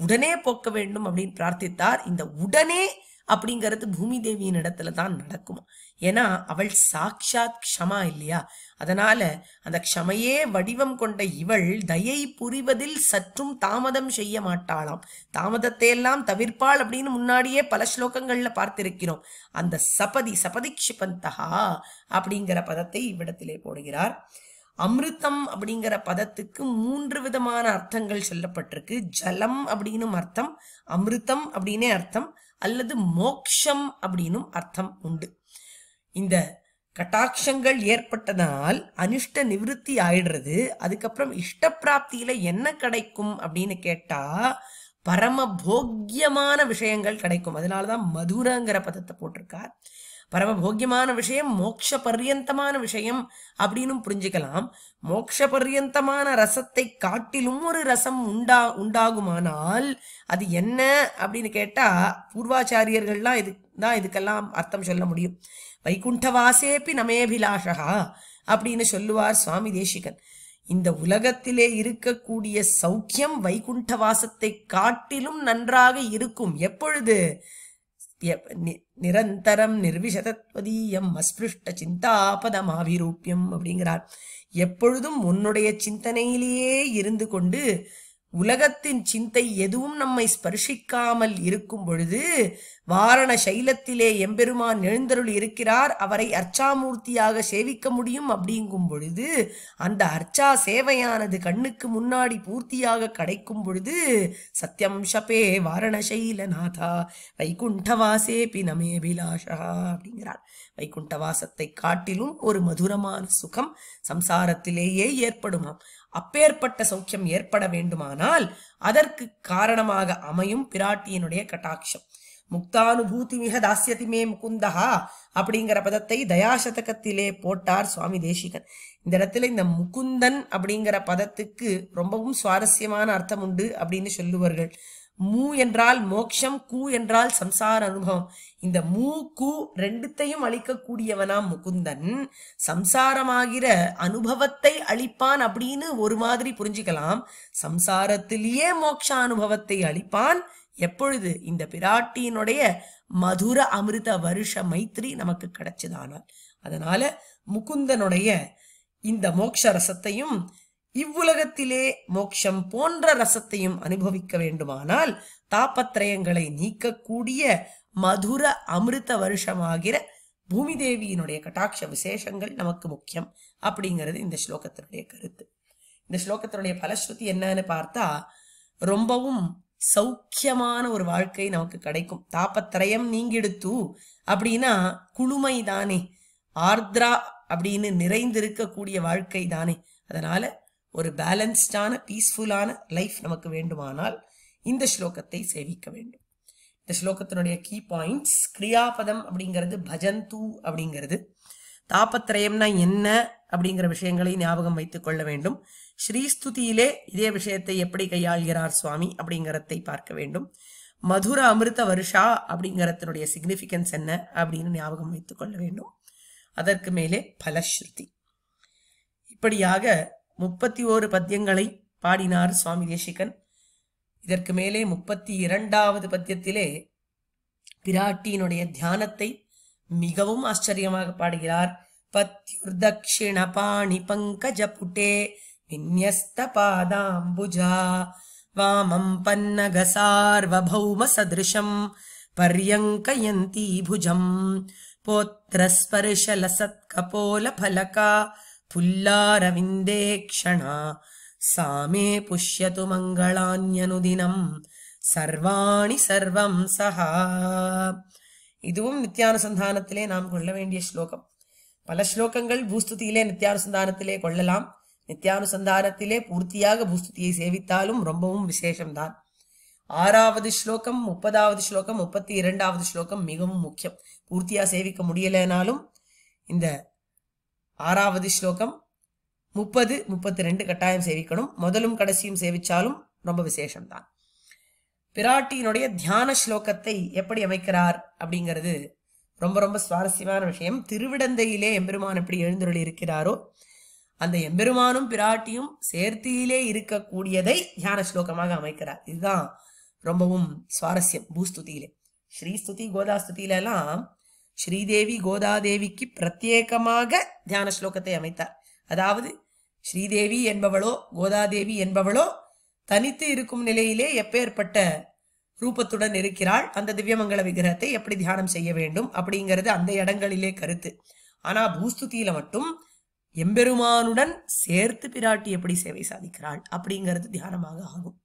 உடனே போக்க வேண்டும் அப்படின்னு பிரார்த்தித்தார் இந்த உடனே அப்படிங்கிறது பூமி தேவியின் இடத்துல தான் நடக்குமா ஏன்னா அவள் சாட்சாத் க்ஷமா இல்லையா அதனால அந்த க்ஷமையே வடிவம் கொண்ட இவள் தயை புரிவதில் சற்றும் தாமதம் செய்ய மாட்டாளாம் தாமதத்தை எல்லாம் தவிர்ப்பாள் அப்படின்னு முன்னாடியே பல ஸ்லோகங்கள்ல பார்த்திருக்கிறோம் அந்த சபதி சபதி க்ஷிபந்தகா அப்படிங்கிற பதத்தை இவ்விடத்திலே போடுகிறார் அமிர்தம் அப்படிங்கிற பதத்துக்கு மூன்று விதமான அர்த்தங்கள் சொல்லப்பட்டிருக்கு ஜலம் அப்படின்னும் அர்த்தம் அமிர்தம் அப்படின்னே அர்த்தம் அல்லது மோக்ஷம் அப்படின்னும் அர்த்தம் உண்டு இந்த கட்டாட்சங்கள் ஏற்பட்டதனால் அனிஷ்ட நிவிருத்தி ஆயிடுறது அதுக்கப்புறம் இஷ்ட பிராப்தியில என்ன கிடைக்கும் அப்படின்னு கேட்டா பரம போக்கியமான விஷயங்கள் கிடைக்கும் அதனாலதான் மதுரங்கிற பதத்தை போட்டிருக்கார் பரம போக்கியமான விஷயம் மோட்ச பர்யந்தமான விஷயம் அப்படின்னு புரிஞ்சுக்கலாம் மோட்ச பர்யந்தமான ரசத்தை காட்டிலும் ஒரு ரசம் உண்டா உண்டாகுமானால் அது என்ன அப்படின்னு கேட்டா பூர்வாச்சாரியர்கள்லாம் இது தான் இதுக்கெல்லாம் அர்த்தம் சொல்ல முடியும் வைகுண்டவாசேப்பி நமேபிலாஷா அப்படின்னு சொல்லுவார் சுவாமி தேசிகன் இந்த உலகத்திலே இருக்கக்கூடிய சௌக்கியம் வைகுண்ட வாசத்தை காட்டிலும் நன்றாக இருக்கும் எப்பொழுது நிரந்தரம் நிர்விஷதத்வதீயம் அஸ்பிருஷ்ட சிந்தாபதமாவிரூபியம் அப்படிங்கிறார் எப்பொழுதும் உன்னுடைய சிந்தனையிலேயே இருந்து கொண்டு உலகத்தின் சிந்தை எதுவும் நம்மை ஸ்பர்ஷிக்காமல் இருக்கும் பொழுது வாரண சைலத்திலே எம்பெருமான் எழுந்தருள் இருக்கிறார் அவரை அர்ச்சாமூர்த்தியாக சேவிக்க முடியும் அப்படிங்கும் பொழுது அந்த அர்ச்சா சேவையானது கண்ணுக்கு முன்னாடி பூர்த்தியாக கிடைக்கும் பொழுது சத்யம் ஷபே வாரண வாரணசைலநாதா வைகுண்டவாசேபி பிலாஷா அப்படிங்கிறார் வைகுண்டவாசத்தை காட்டிலும் ஒரு மதுரமான சுகம் சம்சாரத்திலேயே ஏற்படுமாம் அப்பேற்பட்ட சௌக்கியம் ஏற்பட வேண்டுமானால் அதற்கு காரணமாக அமையும் பிராட்டியினுடைய கட்டாட்சம் முக்தானுபூதி மிக தாசியத்திமே முகுந்தஹா அப்படிங்கிற பதத்தை தயாசதகத்திலே போட்டார் சுவாமி தேசிகன் இந்த இடத்துல இந்த முகுந்தன் அப்படிங்கிற பதத்துக்கு ரொம்பவும் சுவாரஸ்யமான அர்த்தம் உண்டு அப்படின்னு சொல்லுவார்கள் மூ என்றால் மோக்ஷம் கூ என்றால் சம்சார அனுபவம் இந்த மூ கூ ரெண்டுத்தையும் அழிக்கக்கூடியவனாம் முகுந்தன் சம்சாரமாகிற அனுபவத்தை அழிப்பான் அப்படின்னு ஒரு மாதிரி புரிஞ்சுக்கலாம் சம்சாரத்திலேயே மோக்ஷ அனுபவத்தை அழிப்பான் எப்பொழுது இந்த பிராட்டியினுடைய மதுர அமிர்த வருஷ மைத்திரி நமக்கு கிடைச்சதானால் அதனால முகுந்தனுடைய இந்த மோக்ஷரசத்தையும் ரசத்தையும் இவ்வுலகத்திலே மோக்ஷம் போன்ற ரசத்தையும் அனுபவிக்க வேண்டுமானால் தாபத்திரயங்களை நீக்கக்கூடிய மதுர அமிர்த வருஷமாகிற பூமி தேவியினுடைய கட்டாட்ச விசேஷங்கள் நமக்கு முக்கியம் அப்படிங்கிறது இந்த ஸ்லோகத்தினுடைய கருத்து இந்த ஸ்லோகத்தினுடைய பலஸ்ருதி என்னன்னு பார்த்தா ரொம்பவும் சௌக்கியமான ஒரு வாழ்க்கை நமக்கு கிடைக்கும் தாபத்திரயம் நீங்கிடுத்து அப்படின்னா குளுமை தானே ஆர்திரா அப்படின்னு நிறைந்திருக்கக்கூடிய வாழ்க்கை தானே அதனால ஒரு பேலன்ஸ்டான பீஸ்ஃபுல்லான லைஃப் நமக்கு வேண்டுமானால் இந்த ஸ்லோகத்தை சேவிக்க வேண்டும் இந்த ஸ்லோகத்தினுடைய கீ பாயிண்ட்ஸ் கிரியாபதம் அப்படிங்கிறது பஜந்து அப்படிங்கிறது தாபத்திரயம்னா என்ன அப்படிங்கிற விஷயங்களை ஞாபகம் வைத்துக் கொள்ள வேண்டும் ஸ்ரீஸ்துதியிலே இதே விஷயத்தை எப்படி கையாள்கிறார் சுவாமி அப்படிங்கிறதை பார்க்க வேண்டும் மதுர அமிர்த வருஷா அப்படிங்கிறதனுடைய சிக்னிஃபிகன்ஸ் என்ன அப்படின்னு ஞாபகம் வைத்துக் கொள்ள வேண்டும் அதற்கு மேலே பலஸ்ருதி இப்படியாக முப்பத்தி ஓரு பத்தியங்களை பாடினார் சுவாமி தேசிகன் இதற்கு மேலே முப்பத்தி இரண்டாவது பத்தியத்திலே பிராட்டியினுடைய தியானத்தை மிகவும் ஆச்சரியமாக பாடுகிறார் பத்யுர்தக்ஷிண பாணி பங்கஜ புட்டே விநியஸ்த பாதாம்புஜா வாமம் பன்னக சார்வபௌம சதிருஷம் பர்யங்கயந்தி புஜம் போத்திரஸ்பர்ஷலசத்கபோல பலகா புல்லாரவிந்தே க்ஷணா சாமே புஷ்யது மங்களான்யனுதினம் சர்வாணி சர்வம் சஹா இதுவும் நித்தியானுசந்தானத்திலே நாம் கொள்ள வேண்டிய ஸ்லோகம் பல ஸ்லோகங்கள் பூஸ்துதியிலே நித்தியானுசந்தானத்திலே கொள்ளலாம் நித்தியானுசந்தானத்திலே பூர்த்தியாக பூஸ்துதியை சேவித்தாலும் ரொம்பவும் விசேஷம்தான் ஆறாவது ஸ்லோகம் முப்பதாவது ஸ்லோகம் முப்பத்தி இரண்டாவது ஸ்லோகம் மிகவும் முக்கியம் பூர்த்தியாக சேவிக்க முடியலைனாலும் இந்த ஆறாவது ஸ்லோகம் முப்பது முப்பத்தி ரெண்டு கட்டாயம் சேவிக்கணும் முதலும் கடைசியும் சேவிச்சாலும் ரொம்ப விசேஷம்தான் பிராட்டியினுடைய தியான ஸ்லோகத்தை எப்படி அமைக்கிறார் அப்படிங்கிறது ரொம்ப ரொம்ப சுவாரஸ்யமான விஷயம் திருவிடந்தையிலே எம்பெருமான் எப்படி எழுந்துருளி இருக்கிறாரோ அந்த எம்பெருமானும் பிராட்டியும் சேர்த்தியிலே இருக்கக்கூடியதை தியான ஸ்லோகமாக அமைக்கிறார் இதுதான் ரொம்பவும் சுவாரஸ்யம் பூஸ்துதியிலே ஸ்ரீஸ்துதி கோதாஸ்துதியில எல்லாம் ஸ்ரீதேவி கோதாதேவிக்கு பிரத்யேகமாக தியான ஸ்லோகத்தை அமைத்தார் அதாவது ஸ்ரீதேவி என்பவளோ கோதாதேவி என்பவளோ தனித்து இருக்கும் நிலையிலே எப்பேற்பட்ட ரூபத்துடன் இருக்கிறாள் அந்த திவ்யமங்கல விக்கிரகத்தை எப்படி தியானம் செய்ய வேண்டும் அப்படிங்கிறது அந்த இடங்களிலே கருத்து ஆனா பூஸ்துதியில மட்டும் எம்பெருமானுடன் சேர்த்து பிராட்டி எப்படி சேவை சாதிக்கிறாள் அப்படிங்கிறது தியானமாக ஆகும்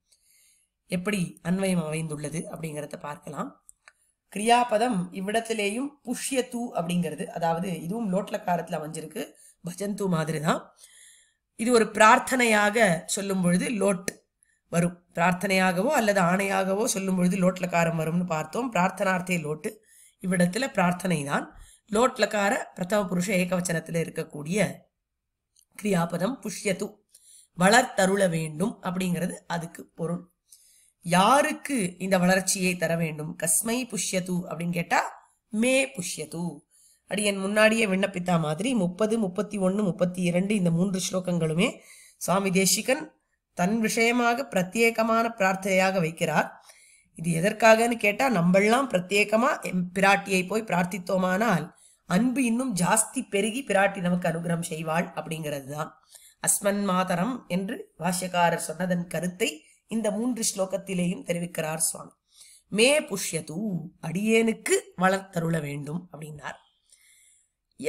எப்படி அன்வயம் அமைந்துள்ளது அப்படிங்கிறத பார்க்கலாம் கிரியாபதம் இவ்விடத்திலேயும் புஷ்ய தூ அப்படிங்கிறது அதாவது இதுவும் லோட்லக்காரத்தில் அமைஞ்சிருக்கு பஜந்து மாதிரி தான் இது ஒரு பிரார்த்தனையாக சொல்லும் பொழுது லோட் வரும் பிரார்த்தனையாகவோ அல்லது ஆணையாகவோ சொல்லும் பொழுது லோட்லக்காரம் வரும்னு பார்த்தோம் பிரார்த்தனார்த்தே லோட்டு இவ்விடத்துல பிரார்த்தனை தான் லோட்லக்கார பிரதம புருஷ ஏகவச்சனத்தில் இருக்கக்கூடிய கிரியாபதம் புஷ்யத்து வளர்த்தருள வேண்டும் அப்படிங்கிறது அதுக்கு பொருள் யாருக்கு இந்த வளர்ச்சியை தர வேண்டும் கஸ்மை புஷ்யது அப்படின்னு கேட்டா மே அப்படி அடியன் முன்னாடியே விண்ணப்பித்தா மாதிரி முப்பது முப்பத்தி ஒன்று முப்பத்தி இரண்டு இந்த மூன்று ஸ்லோகங்களுமே சுவாமி தேசிகன் தன் விஷயமாக பிரத்யேகமான பிரார்த்தனையாக வைக்கிறார் இது எதற்காகன்னு கேட்டால் நம்மெல்லாம் பிரத்யேகமா பிராட்டியை போய் பிரார்த்தித்தோமானால் அன்பு இன்னும் ஜாஸ்தி பெருகி பிராட்டி நமக்கு அனுகிரகம் செய்வாள் அப்படிங்கிறது தான் அஸ்மன் மாதரம் என்று வாஷ்யக்காரர் சொன்னதன் கருத்தை இந்த மூன்று ஸ்லோகத்திலேயும் தெரிவிக்கிறார் சுவாமி மே புஷ்யது அடியேனுக்கு வளர்த்தருள வேண்டும் அப்படின்னார்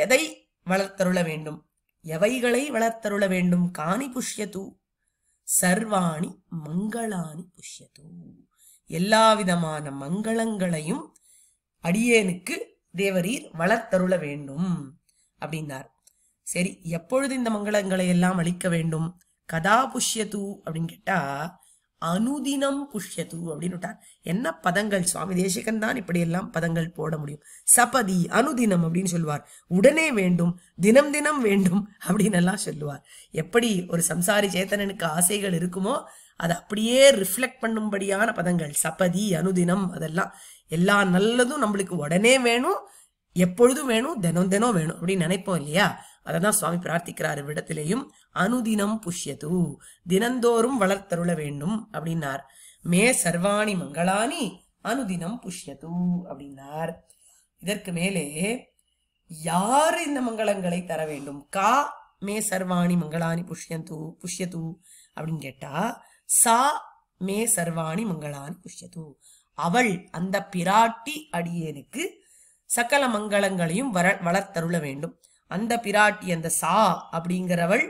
எதை வளர்த்தருள வேண்டும் எவைகளை வளர்த்தருள வேண்டும் காணி புஷ்யது சர்வாணி மங்களானி புஷ்யது எல்லா விதமான மங்களங்களையும் அடியேனுக்கு தேவரீர் வளர்த்தருள வேண்டும் அப்படின்னார் சரி எப்பொழுது இந்த மங்களங்களை எல்லாம் அளிக்க வேண்டும் கதா புஷ்யது அப்படின்னு கேட்டா அனுதினம் புஷ்யது அப்படின்னு விட்டார் என்ன பதங்கள் சுவாமி தேசிகன் தான் இப்படியெல்லாம் பதங்கள் போட முடியும் சபதி அனுதினம் அப்படின்னு சொல்லுவார் உடனே வேண்டும் தினம் தினம் வேண்டும் அப்படின்னு எல்லாம் சொல்லுவார் எப்படி ஒரு சம்சாரி சேத்தனனுக்கு ஆசைகள் இருக்குமோ அதை அப்படியே ரிஃப்ளெக்ட் பண்ணும்படியான பதங்கள் சபதி அனுதினம் அதெல்லாம் எல்லா நல்லதும் நம்மளுக்கு உடனே வேணும் எப்பொழுதும் வேணும் தினம் தினம் வேணும் அப்படின்னு நினைப்போம் இல்லையா அததான் சுவாமி பிரார்த்திக்கிறார் இவ்விடத்திலேயும் அனுதினம் புஷ்யது தினந்தோறும் வளர்த்தருள வேண்டும் அப்படின்னார் மே சர்வாணி மங்களானி அனுதினம் புஷ்யது அப்படின்னார் இதற்கு மேலே யார் இந்த மங்களங்களை தர வேண்டும் கா மே சர்வாணி மங்களானி புஷ்யந்து புஷ்யது அப்படின்னு கேட்டா சா மே சர்வாணி மங்களானி புஷ்யது அவள் அந்த பிராட்டி அடியேனுக்கு சகல மங்களங்களையும் வர வளர்த்தருள வேண்டும் அந்த பிராட்டி அந்த சா அப்படிங்கிறவள்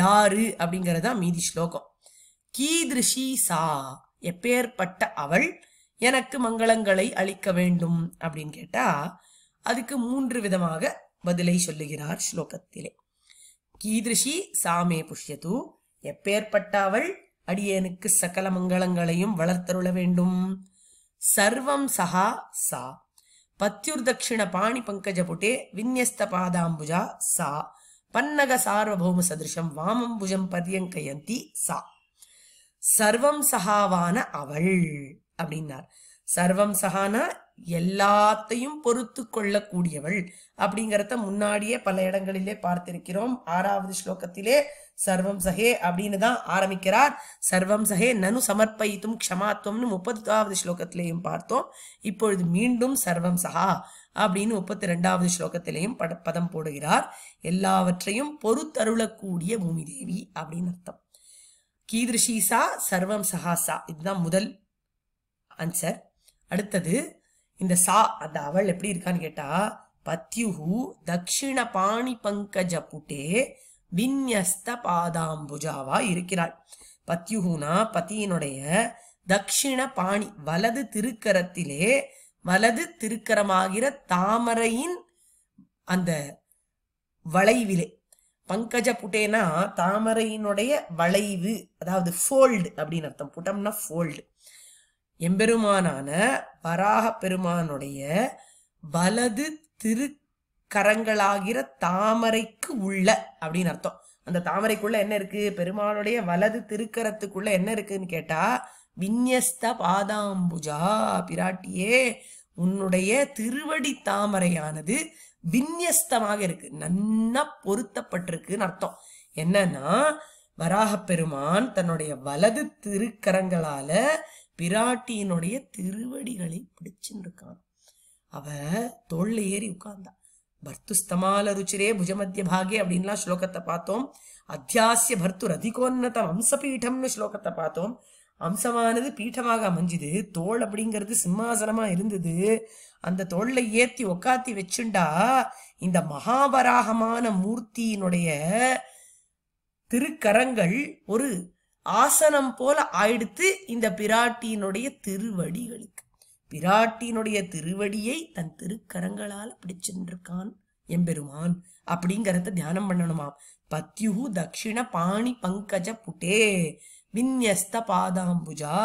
யாரு அப்படிங்கிறதா மீதி ஸ்லோகம் கீதிருஷி சா எப்பேற்பட்ட அவள் எனக்கு மங்களங்களை அளிக்க வேண்டும் அப்படின்னு கேட்டா அதுக்கு மூன்று விதமாக பதிலை சொல்லுகிறார் ஸ்லோகத்திலே கீதிருஷி சாமே புஷ்யது எப்பேற்பட்ட அவள் அடியேனுக்கு சகல மங்களங்களையும் வளர்த்தருள வேண்டும் சர்வம் சஹா சா பத்யுர்தக்ஷிண பாணி பங்கஜபுட்டே விநியஸ்த பாதாம்புஜா சா பன்னக சார்வபௌம சதிருஷம் வாமம்புஜம் பரியங்கயந்தி சா சர்வம் சகாவான அவள் அப்படின்னார் சர்வம் சகானா எல்லாத்தையும் பொறுத்து கொள்ளக்கூடியவள் அப்படிங்கிறத முன்னாடியே பல இடங்களிலே பார்த்திருக்கிறோம் ஆறாவது ஸ்லோகத்திலே சர்வம் சஹே அப்படின்னு தான் ஆரம்பிக்கிறார் சர்வம் சஹே நனு சமர்ப்பயித்தும் க்ஷமாத்துவம்னு முப்பத்தாவது ஸ்லோகத்திலையும் பார்த்தோம் இப்பொழுது மீண்டும் சர்வம் சஹா அப்படின்னு முப்பத்தி ரெண்டாவது ஸ்லோகத்திலையும் பட பதம் போடுகிறார் எல்லாவற்றையும் பொறுத்தருளக்கூடிய பூமி தேவி அப்படின்னு அர்த்தம் கீதிருஷிசா சர்வம் சகாசா இதுதான் முதல் ஆன்சர் அடுத்தது இந்த சா அந்த அவள் எப்படி இருக்கான்னு கேட்டா பத்யுஹு தக்ஷிண பாணி பங்கஜ புட்டே விந்யஸ்த பாதாம்புஜாவா இருக்கிறாள் பத்யுகுனா பத்தியினுடைய தக்ஷிண பாணி வலது திருக்கரத்திலே வலது திருக்கரமாகிற தாமரையின் அந்த வளைவிலே பங்கஜ புட்டேனா தாமரையினுடைய வளைவு அதாவது ஃபோல்டு அப்படின்னு அர்த்தம் புட்டம்னா ஃபோல்டு எம்பெருமானான வராக பெருமானுடைய வலது திருக்கரங்களாகிற தாமரைக்கு உள்ள அப்படின்னு அர்த்தம் அந்த தாமரைக்குள்ள என்ன இருக்கு பெருமானுடைய வலது திருக்கரத்துக்குள்ள என்ன இருக்குன்னு கேட்டா விந்யஸ்த பாதாம்புஜா பிராட்டியே உன்னுடைய திருவடி தாமரையானது விந்யஸ்தமாக இருக்கு நன்னா பொருத்தப்பட்டிருக்குன்னு அர்த்தம் என்னன்னா வராக பெருமான் தன்னுடைய வலது திருக்கரங்களால பிராட்டியினுடைய திருவடிகளை பிடிச்சுருக்கான் அவ தோல்ல ஏறி உட்கார்ந்தா பர்துஸ்தமால ருச்சிரே புஜமத்திய பாகே அப்படின்லாம் ஸ்லோகத்தை பார்த்தோம் அத்தியாசிய பர்த்து அதிகோன்னத வம்சபீட்டம்னு ஸ்லோகத்தை பார்த்தோம் அம்சமானது பீட்டமாக அமைஞ்சுது தோல் அப்படிங்கிறது சிம்மாசனமா இருந்தது அந்த தோல்லை ஏத்தி உக்காத்தி வச்சுண்டா இந்த மகாபராகமான மூர்த்தியினுடைய திருக்கரங்கள் ஒரு ஆசனம் போல ஆயிடுத்து இந்த பிராட்டியினுடைய திருவடிகளுக்கு பிராட்டியினுடைய திருவடியை தன் திருக்கரங்களால் பிடிச்சிருக்கான் எம்பெருமான் அப்படிங்கிறத தியானம் பண்ணணுமாம் பத்யுகு தக்ஷிண பாணி பங்கஜ புட்டே விந்யஸ்த பாதாம்புஜா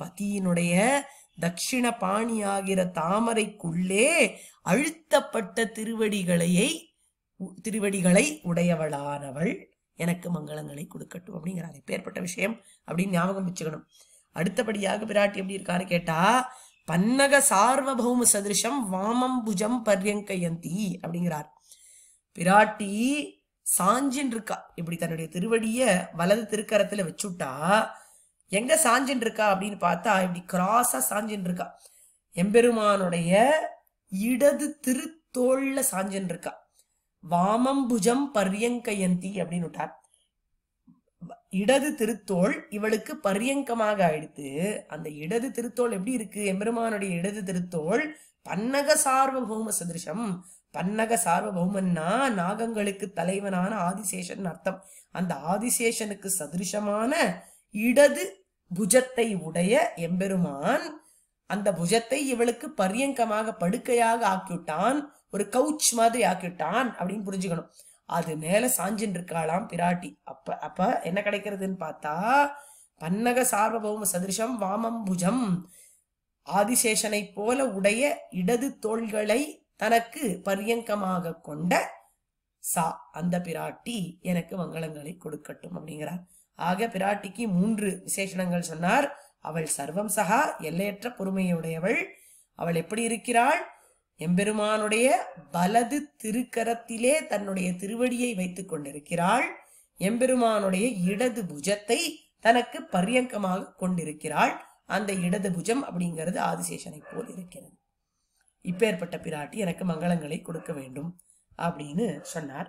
பதியினுடைய தக்ஷிண பாணியாகிற தாமரைக்குள்ளே அழுத்தப்பட்ட திருவடிகளையை திருவடிகளை உடையவளானவள் எனக்கு மங்களங்களை கொடுக்கட்டும் அப்படிங்கிறாரு பேர்பட்ட விஷயம் அப்படின்னு ஞாபகம் வச்சுக்கணும் அடுத்தபடியாக பிராட்டி எப்படி இருக்காரு கேட்டா பன்னக சார்வபௌம சதிருஷம் வாமம் புஜம் பர்யங்கயந்தி அப்படிங்கிறார் பிராட்டி சாஞ்சின் இருக்கா இப்படி தன்னுடைய திருவடிய வலது திருக்கரத்துல வச்சுட்டா எங்க சாஞ்சின் இருக்கா அப்படின்னு பார்த்தா இப்படி கிராஸா சாஞ்சின் இருக்கா எம்பெருமானுடைய இடது திருத்தோல்ல சாஞ்சின் இருக்கா வாமம் புஜம் பர்யங்கயந்தி அப்படின்னு விட்டார் இடது திருத்தோல் இவளுக்கு பர்யங்கமாக ஆயிடுத்து அந்த இடது திருத்தோல் எப்படி இருக்கு எம்பெருமானுடைய இடது திருத்தோல் பன்னக சார்வபௌம சதிருஷம் பன்னக சார்வபௌமன்னா நாகங்களுக்கு தலைவனான ஆதிசேஷன் அர்த்தம் அந்த ஆதிசேஷனுக்கு சதிருஷமான இடது புஜத்தை உடைய எம்பெருமான் அந்த புஜத்தை இவளுக்கு பரியங்கமாக படுக்கையாக ஆக்கிவிட்டான் ஒரு கவுச் மாதிரி ஆக்கிவிட்டான் அப்படின்னு புரிஞ்சுக்கணும் அது மேல சாஞ்சின் இருக்காளாம் பிராட்டி அப்ப அப்ப என்ன கிடைக்கிறதுன்னு பார்த்தா பன்னக சார்வபௌம சதிருஷம் வாமம் புஜம் ஆதிசேஷனை போல உடைய இடது தோள்களை தனக்கு பரியங்கமாக கொண்ட சா அந்த பிராட்டி எனக்கு மங்களங்களை கொடுக்கட்டும் அப்படிங்கிறார் ஆக பிராட்டிக்கு மூன்று விசேஷணங்கள் சொன்னார் அவள் சர்வம் சகா எல்லையற்ற பொறுமையுடையவள் அவள் எப்படி இருக்கிறாள் எம்பெருமானுடைய வலது திருக்கரத்திலே தன்னுடைய திருவடியை வைத்துக் கொண்டிருக்கிறாள் எம்பெருமானுடைய இடது புஜத்தை தனக்கு பரியங்கமாக கொண்டிருக்கிறாள் அந்த இடது புஜம் அப்படிங்கிறது ஆதிசேஷனை போல் இருக்கிறது இப்பேற்பட்ட பிராட்டி எனக்கு மங்களங்களை கொடுக்க வேண்டும் அப்படின்னு சொன்னார்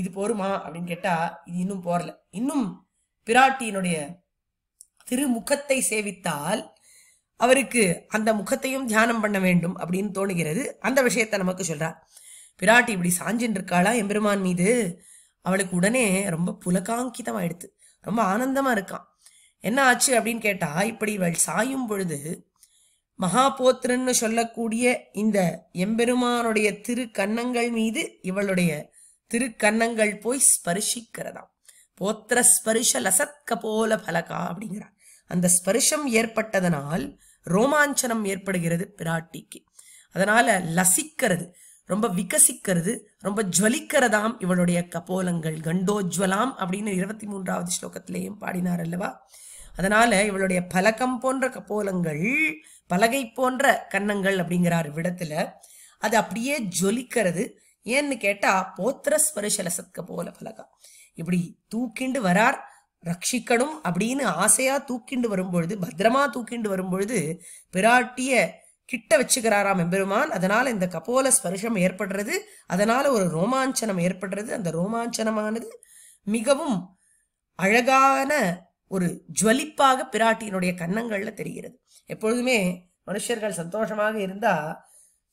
இது போருமா அப்படின்னு கேட்டா இது இன்னும் போரல இன்னும் பிராட்டியினுடைய திருமுகத்தை சேவித்தால் அவருக்கு அந்த முகத்தையும் தியானம் பண்ண வேண்டும் அப்படின்னு தோணுகிறது அந்த விஷயத்த நமக்கு சொல்றார் பிராட்டி இப்படி சாஞ்சின்னு இருக்காளா எம்பெருமான் மீது அவளுக்கு உடனே ரொம்ப புலகாங்கிதம் ஆயிடுத்து ரொம்ப ஆனந்தமா இருக்கான் என்ன ஆச்சு அப்படின்னு கேட்டா இப்படி இவள் சாயும் பொழுது மகாபோத்திரன்னு சொல்லக்கூடிய இந்த எம்பெருமானுடைய திருக்கன்னங்கள் மீது இவளுடைய திருக்கன்னங்கள் போய் ஸ்பரிசிக்கிறதாம் போத்திர ஸ்பரிஷ லசத்க போல பலகா அப்படிங்கிறார் அந்த ஸ்பரிஷம் ஏற்பட்டதனால் ரோமாஞ்சனம் ஏற்படுகிறது பிராட்டிக்கு அதனால லசிக்கிறது ரொம்ப விகசிக்கிறது ரொம்ப ஜுவலிக்கிறதாம் இவளுடைய கபோலங்கள் கண்டோஜ்வலாம் அப்படின்னு இருபத்தி மூன்றாவது ஸ்லோகத்திலேயும் பாடினார் அல்லவா அதனால இவளுடைய பலகம் போன்ற கபோலங்கள் பலகை போன்ற கன்னங்கள் அப்படிங்கிறார் விடத்துல அது அப்படியே ஜொலிக்கிறது ஏன்னு கேட்டா போத்திர ஸ்பரிசலசத் கபோல பலகா இப்படி தூக்கிண்டு வரார் ரட்சிக்கணும் அப்படின்னு ஆசையா தூக்கிண்டு வரும்பொழுது பத்திரமா தூக்கிண்டு வரும்பொழுது பிராட்டிய கிட்ட வச்சுக்கிறாராம் எம்பெருமான் அதனால இந்த கபோல ஸ்பர்ஷம் ஏற்படுறது அதனால ஒரு ரோமாஞ்சனம் ஏற்படுறது அந்த ரோமாஞ்சனமானது மிகவும் அழகான ஒரு ஜுவலிப்பாக பிராட்டியினுடைய கன்னங்கள்ல தெரிகிறது எப்பொழுதுமே மனுஷர்கள் சந்தோஷமாக இருந்தா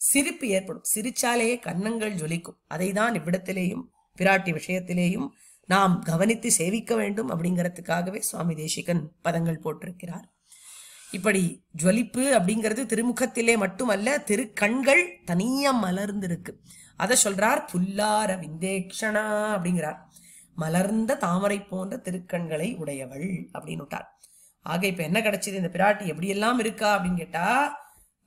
சிரிப்பு ஏற்படும் சிரிச்சாலேயே கன்னங்கள் ஜொலிக்கும் அதை தான் இவ்விடத்திலேயும் பிராட்டி விஷயத்திலேயும் நாம் கவனித்து சேவிக்க வேண்டும் அப்படிங்கிறதுக்காகவே சுவாமி தேசிகன் பதங்கள் போட்டிருக்கிறார் இப்படி ஜுவலிப்பு அப்படிங்கிறது திருமுகத்திலே மட்டுமல்ல திருக்கண்கள் தனியா மலர்ந்திருக்கு அதை சொல்றார் புல்லார விந்தேக்ஷணா அப்படிங்கிறார் மலர்ந்த தாமரை போன்ற திருக்கண்களை உடையவள் அப்படின்னு விட்டார் ஆக இப்ப என்ன கிடைச்சது இந்த பிராட்டி எப்படியெல்லாம் இருக்கா அப்படின்னு கேட்டா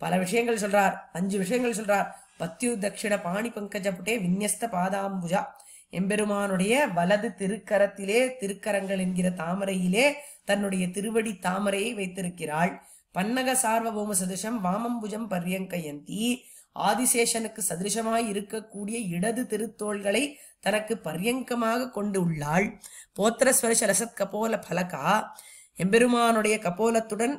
பல விஷயங்கள் சொல்றார் அஞ்சு விஷயங்கள் சொல்றார் பத்யு தட்சிண பாணி பங்கஜ புட்டே விநியஸ்த பாதாம்புஜா எம்பெருமானுடைய வலது திருக்கரத்திலே திருக்கரங்கள் என்கிற தாமரையிலே தன்னுடைய திருவடி தாமரையை வைத்திருக்கிறாள் பன்னக சார்வபௌம சதிருஷம் வாமம்புஜம் பர்யங்கயந்தி ஆதிசேஷனுக்கு சதிருஷமாய் இருக்கக்கூடிய இடது திருத்தோள்களை தனக்கு பர்யங்கமாக கொண்டு உள்ளாள் போத்திரஸ்வரிஷ ரசத் கபோல பலகா எம்பெருமானுடைய கபோலத்துடன்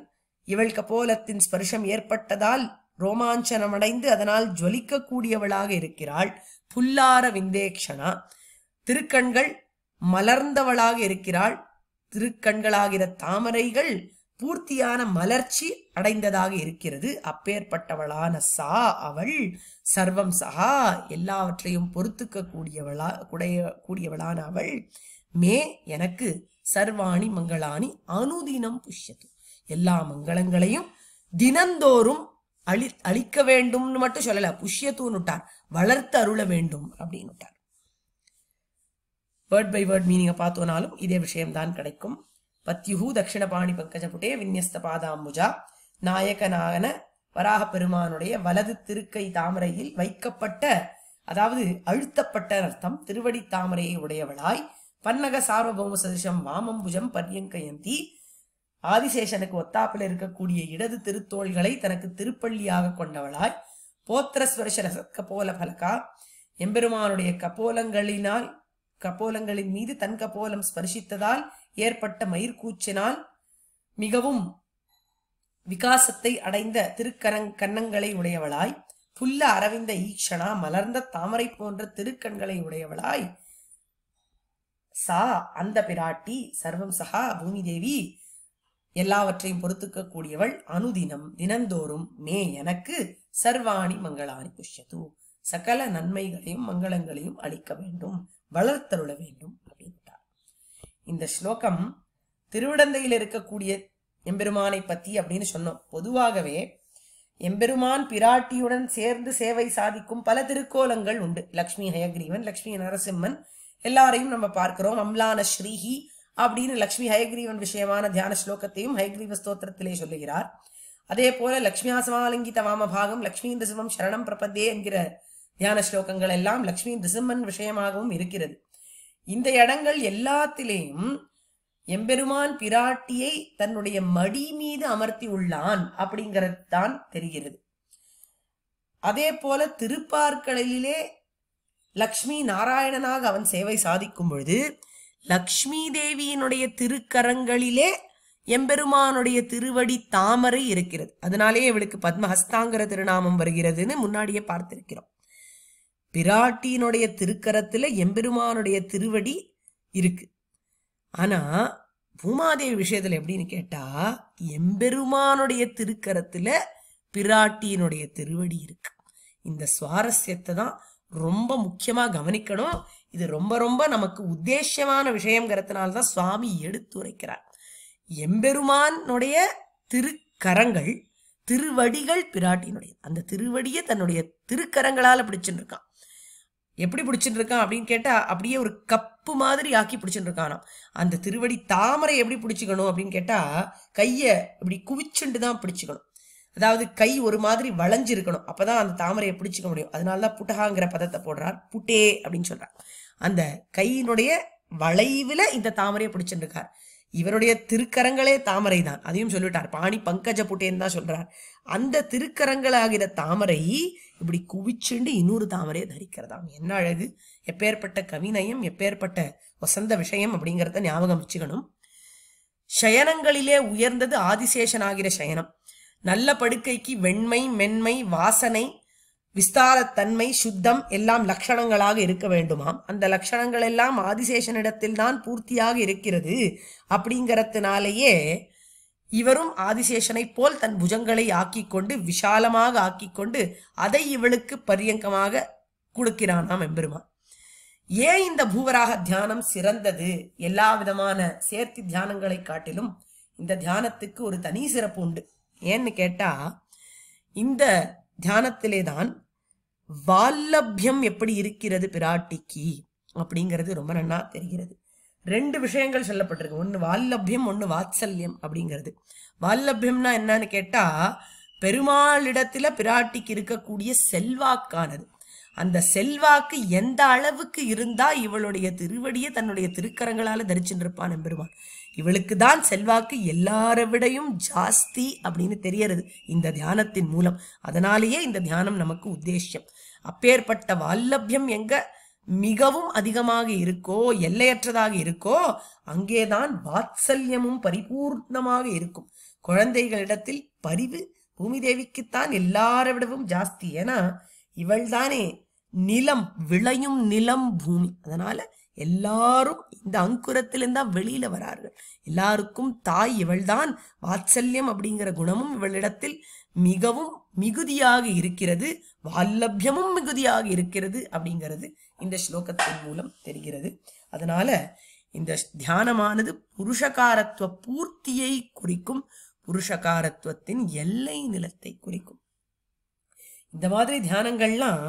இவள் கபோலத்தின் ஸ்பர்ஷம் ஏற்பட்டதால் ரோமாஞ்சனமடைந்து அதனால் ஜொலிக்கக்கூடியவளாக இருக்கிறாள் புல்லார விந்தேக்ஷனா திருக்கண்கள் மலர்ந்தவளாக இருக்கிறாள் திருக்கண்களாகிற தாமரைகள் பூர்த்தியான மலர்ச்சி அடைந்ததாக இருக்கிறது அப்பேற்பட்டவளான சா அவள் சர்வம் சகா எல்லாவற்றையும் பொறுத்துக்க கூடியவளா கூடைய கூடியவளான அவள் மே எனக்கு சர்வாணி மங்களாணி அனுதினம் புஷ்யது எல்லா மங்களங்களையும் தினந்தோறும் அழி அழிக்க வேண்டும்னு மட்டும் சொல்லல புஷ்யத்துன்னு விட்டார் வளர்த்து அருள வேண்டும் அப்படின்னு விட்டார் வேர்ட் பை வேர்ட் மீனிங்கை பார்த்தோனாலும் இதே விஷயம்தான் கிடைக்கும் பத்யுஹு பங்கஜ பங்கஜபுட்டே விநியஸ்த பாதாம்புஜா நாயகனாகன வராக பெருமானுடைய வலது திருக்கை தாமரையில் வைக்கப்பட்ட அதாவது அழுத்தப்பட்ட அர்த்தம் திருவடி தாமரையை உடையவளாய் பன்னக சார்வபௌம சதிஷம் வாமம்புஜம் பர்யங்கயந்தி ஆதிசேஷனுக்கு ஒத்தாப்பில் இருக்கக்கூடிய இடது திருத்தோள்களை தனக்கு திருப்பள்ளியாக கொண்டவளாய் போத்திரஸ்வரஷ ரச கபோல பலகா எம்பெருமானுடைய கபோலங்களினால் கபோலங்களின் மீது தன் கபோலம் ஸ்பர்சித்ததால் ஏற்பட்ட மயிர்கூச்சினால் மிகவும் விகாசத்தை அடைந்த திருக்கரங் கன்னங்களை உடையவளாய் புல்ல அரவிந்த ஈக்ஷனா மலர்ந்த தாமரை போன்ற திருக்கண்களை உடையவளாய் சா அந்த பிராட்டி சர்வம் சகா பூமி தேவி எல்லாவற்றையும் பொறுத்துக்க கூடியவள் அனுதினம் தினந்தோறும் மே எனக்கு சர்வாணி மங்களாணி புஷ்யது சகல நன்மைகளையும் மங்களங்களையும் அளிக்க வேண்டும் வளர்த்தருள வேண்டும் அப்படின்ட்டார் இந்த ஸ்லோகம் திருவிடந்தையில் இருக்கக்கூடிய எம்பெருமானை பத்தி அப்படின்னு சொன்னோம் பொதுவாகவே எம்பெருமான் பிராட்டியுடன் சேர்ந்து சேவை சாதிக்கும் பல திருக்கோலங்கள் உண்டு லக்ஷ்மி ஹயக்ரீவன் லக்ஷ்மி நரசிம்மன் எல்லாரையும் நம்ம பார்க்கிறோம் அம்லான ஸ்ரீஹி அப்படின்னு லக்ஷ்மி ஹயக்ரீவன் விஷயமான தியான ஸ்லோகத்தையும் ஹயக்ரீவ ஸ்தோத்திரத்திலே சொல்லுகிறார் அதே போல லக்ஷ்மியா பாகம் வாமபாகம் இந்த சிவம் சரணம் பிரபதே என்கிற தியான ஸ்லோகங்கள் எல்லாம் லக்ஷ்மி நிருசிம்மன் விஷயமாகவும் இருக்கிறது இந்த இடங்கள் எல்லாத்திலேயும் எம்பெருமான் பிராட்டியை தன்னுடைய மடி மீது அமர்த்தி உள்ளான் அப்படிங்கிறது தான் தெரிகிறது அதே போல திருப்பார்களிலே லக்ஷ்மி நாராயணனாக அவன் சேவை சாதிக்கும் பொழுது லக்ஷ்மி தேவியினுடைய திருக்கரங்களிலே எம்பெருமானுடைய திருவடி தாமரை இருக்கிறது அதனாலே இவளுக்கு பத்மஹஸ்தாங்கிற திருநாமம் வருகிறதுன்னு முன்னாடியே பார்த்திருக்கிறோம் பிராட்டியினுடைய திருக்கரத்தில் எம்பெருமானுடைய திருவடி இருக்கு ஆனா பூமாதேவி விஷயத்துல எப்படின்னு கேட்டா எம்பெருமானுடைய திருக்கரத்துல பிராட்டியினுடைய திருவடி இருக்கு இந்த சுவாரஸ்யத்தை தான் ரொம்ப முக்கியமா கவனிக்கணும் இது ரொம்ப ரொம்ப நமக்கு உத்தேசியமான விஷயங்கிறதுனால தான் சுவாமி எடுத்துரைக்கிறார் எம்பெருமானுடைய திருக்கரங்கள் திருவடிகள் பிராட்டியினுடைய அந்த திருவடியை தன்னுடைய திருக்கரங்களால் பிடிச்சுட்டு இருக்கான் எப்படி பிடிச்சிட்டு இருக்கான் அப்படின்னு கேட்டால் அப்படியே ஒரு கப்பு மாதிரி ஆக்கி பிடிச்சிட்டு இருக்கானா அந்த திருவடி தாமரை எப்படி பிடிச்சிக்கணும் அப்படின்னு கேட்டால் கையை இப்படி குவிச்சுண்டு தான் பிடிச்சிக்கணும் அதாவது கை ஒரு மாதிரி வளைஞ்சிருக்கணும் அப்போ தான் அந்த தாமரையை பிடிச்சிக்க முடியும் அதனால தான் புட்டகாங்கிற பதத்தை போடுறார் புட்டே அப்படின்னு சொல்கிறார் அந்த கையினுடைய வளைவில் இந்த தாமரையை பிடிச்சிருக்கார் இவருடைய திருக்கரங்களே தாமரை தான் அதையும் சொல்லிட்டார் பாணி பங்கஜ புட்டேன்னு தான் சொல்றார் அந்த திருக்கரங்களாகிற தாமரை இப்படி குவிச்சுண்டு இன்னொரு தாமரையை தரிக்கிறதாம் என்ன அழகு எப்பேற்பட்ட கவிநயம் எப்பேற்பட்ட வசந்த விஷயம் அப்படிங்கிறத ஞாபகம் வச்சுக்கணும் சயனங்களிலே உயர்ந்தது ஆதிசேஷனாகிற சயனம் நல்ல படுக்கைக்கு வெண்மை மென்மை வாசனை விஸ்தாரத்தன்மை சுத்தம் எல்லாம் லட்சணங்களாக இருக்க வேண்டுமாம் அந்த லட்சணங்கள் எல்லாம் ஆதிசேஷனிடத்தில் தான் பூர்த்தியாக இருக்கிறது அப்படிங்கிறதுனாலேயே இவரும் ஆதிசேஷனைப் போல் தன் புஜங்களை ஆக்கிக்கொண்டு விஷாலமாக ஆக்கிக்கொண்டு அதை இவளுக்கு பரியங்கமாக கொடுக்கிறானாம் எம்பெருமான் ஏன் இந்த பூவராக தியானம் சிறந்தது எல்லா விதமான சேர்த்தி தியானங்களை காட்டிலும் இந்த தியானத்துக்கு ஒரு தனி சிறப்பு உண்டு ஏன்னு கேட்டா இந்த தியானத்திலே தான் வால்லபியம் எப்படி இருக்கிறது பிராட்டிக்கு அப்படிங்கிறது ரொம்ப நன்னா தெரிகிறது ரெண்டு விஷயங்கள் சொல்லப்பட்டிருக்கு ஒன்று வால்லபியம் ஒன்று வாத்சல்யம் அப்படிங்கிறது வால்லபியம்னா என்னன்னு கேட்டா பெருமாளிடத்துல பிராட்டிக்கு இருக்கக்கூடிய செல்வாக்கானது அந்த செல்வாக்கு எந்த அளவுக்கு இருந்தா இவளுடைய திருவடியை தன்னுடைய திருக்கரங்களால தரிச்சுருப்பான் நம்பருவான் இவளுக்கு தான் செல்வாக்கு எல்லார விடையும் ஜாஸ்தி அப்படின்னு தெரியறது இந்த தியானத்தின் மூலம் அதனாலேயே இந்த தியானம் நமக்கு உத்தேசியம் அப்பேற்பட்ட வால்லபியம் எங்க மிகவும் அதிகமாக இருக்கோ எல்லையற்றதாக இருக்கோ அங்கேதான் வாத்சல்யமும் பரிபூர்ணமாக இருக்கும் குழந்தைகளிடத்தில் பரிவு பூமி தேவிக்குத்தான் எல்லார விடவும் ஜாஸ்தி ஏன்னா இவள் தானே நிலம் விளையும் நிலம் பூமி அதனால எல்லாரும் இந்த அங்குரத்திலிருந்தா வெளியில வரார்கள் எல்லாருக்கும் தாய் இவள்தான் வாத்சல்யம் அப்படிங்கிற குணமும் இவளிடத்தில் மிகவும் மிகுதியாக இருக்கிறது வால்லபியமும் மிகுதியாக இருக்கிறது அப்படிங்கிறது இந்த ஸ்லோகத்தின் மூலம் தெரிகிறது அதனால இந்த தியானமானது புருஷகாரத்துவ பூர்த்தியை குறிக்கும் புருஷகாரத்துவத்தின் எல்லை நிலத்தை குறிக்கும் இந்த மாதிரி தியானங்கள்லாம்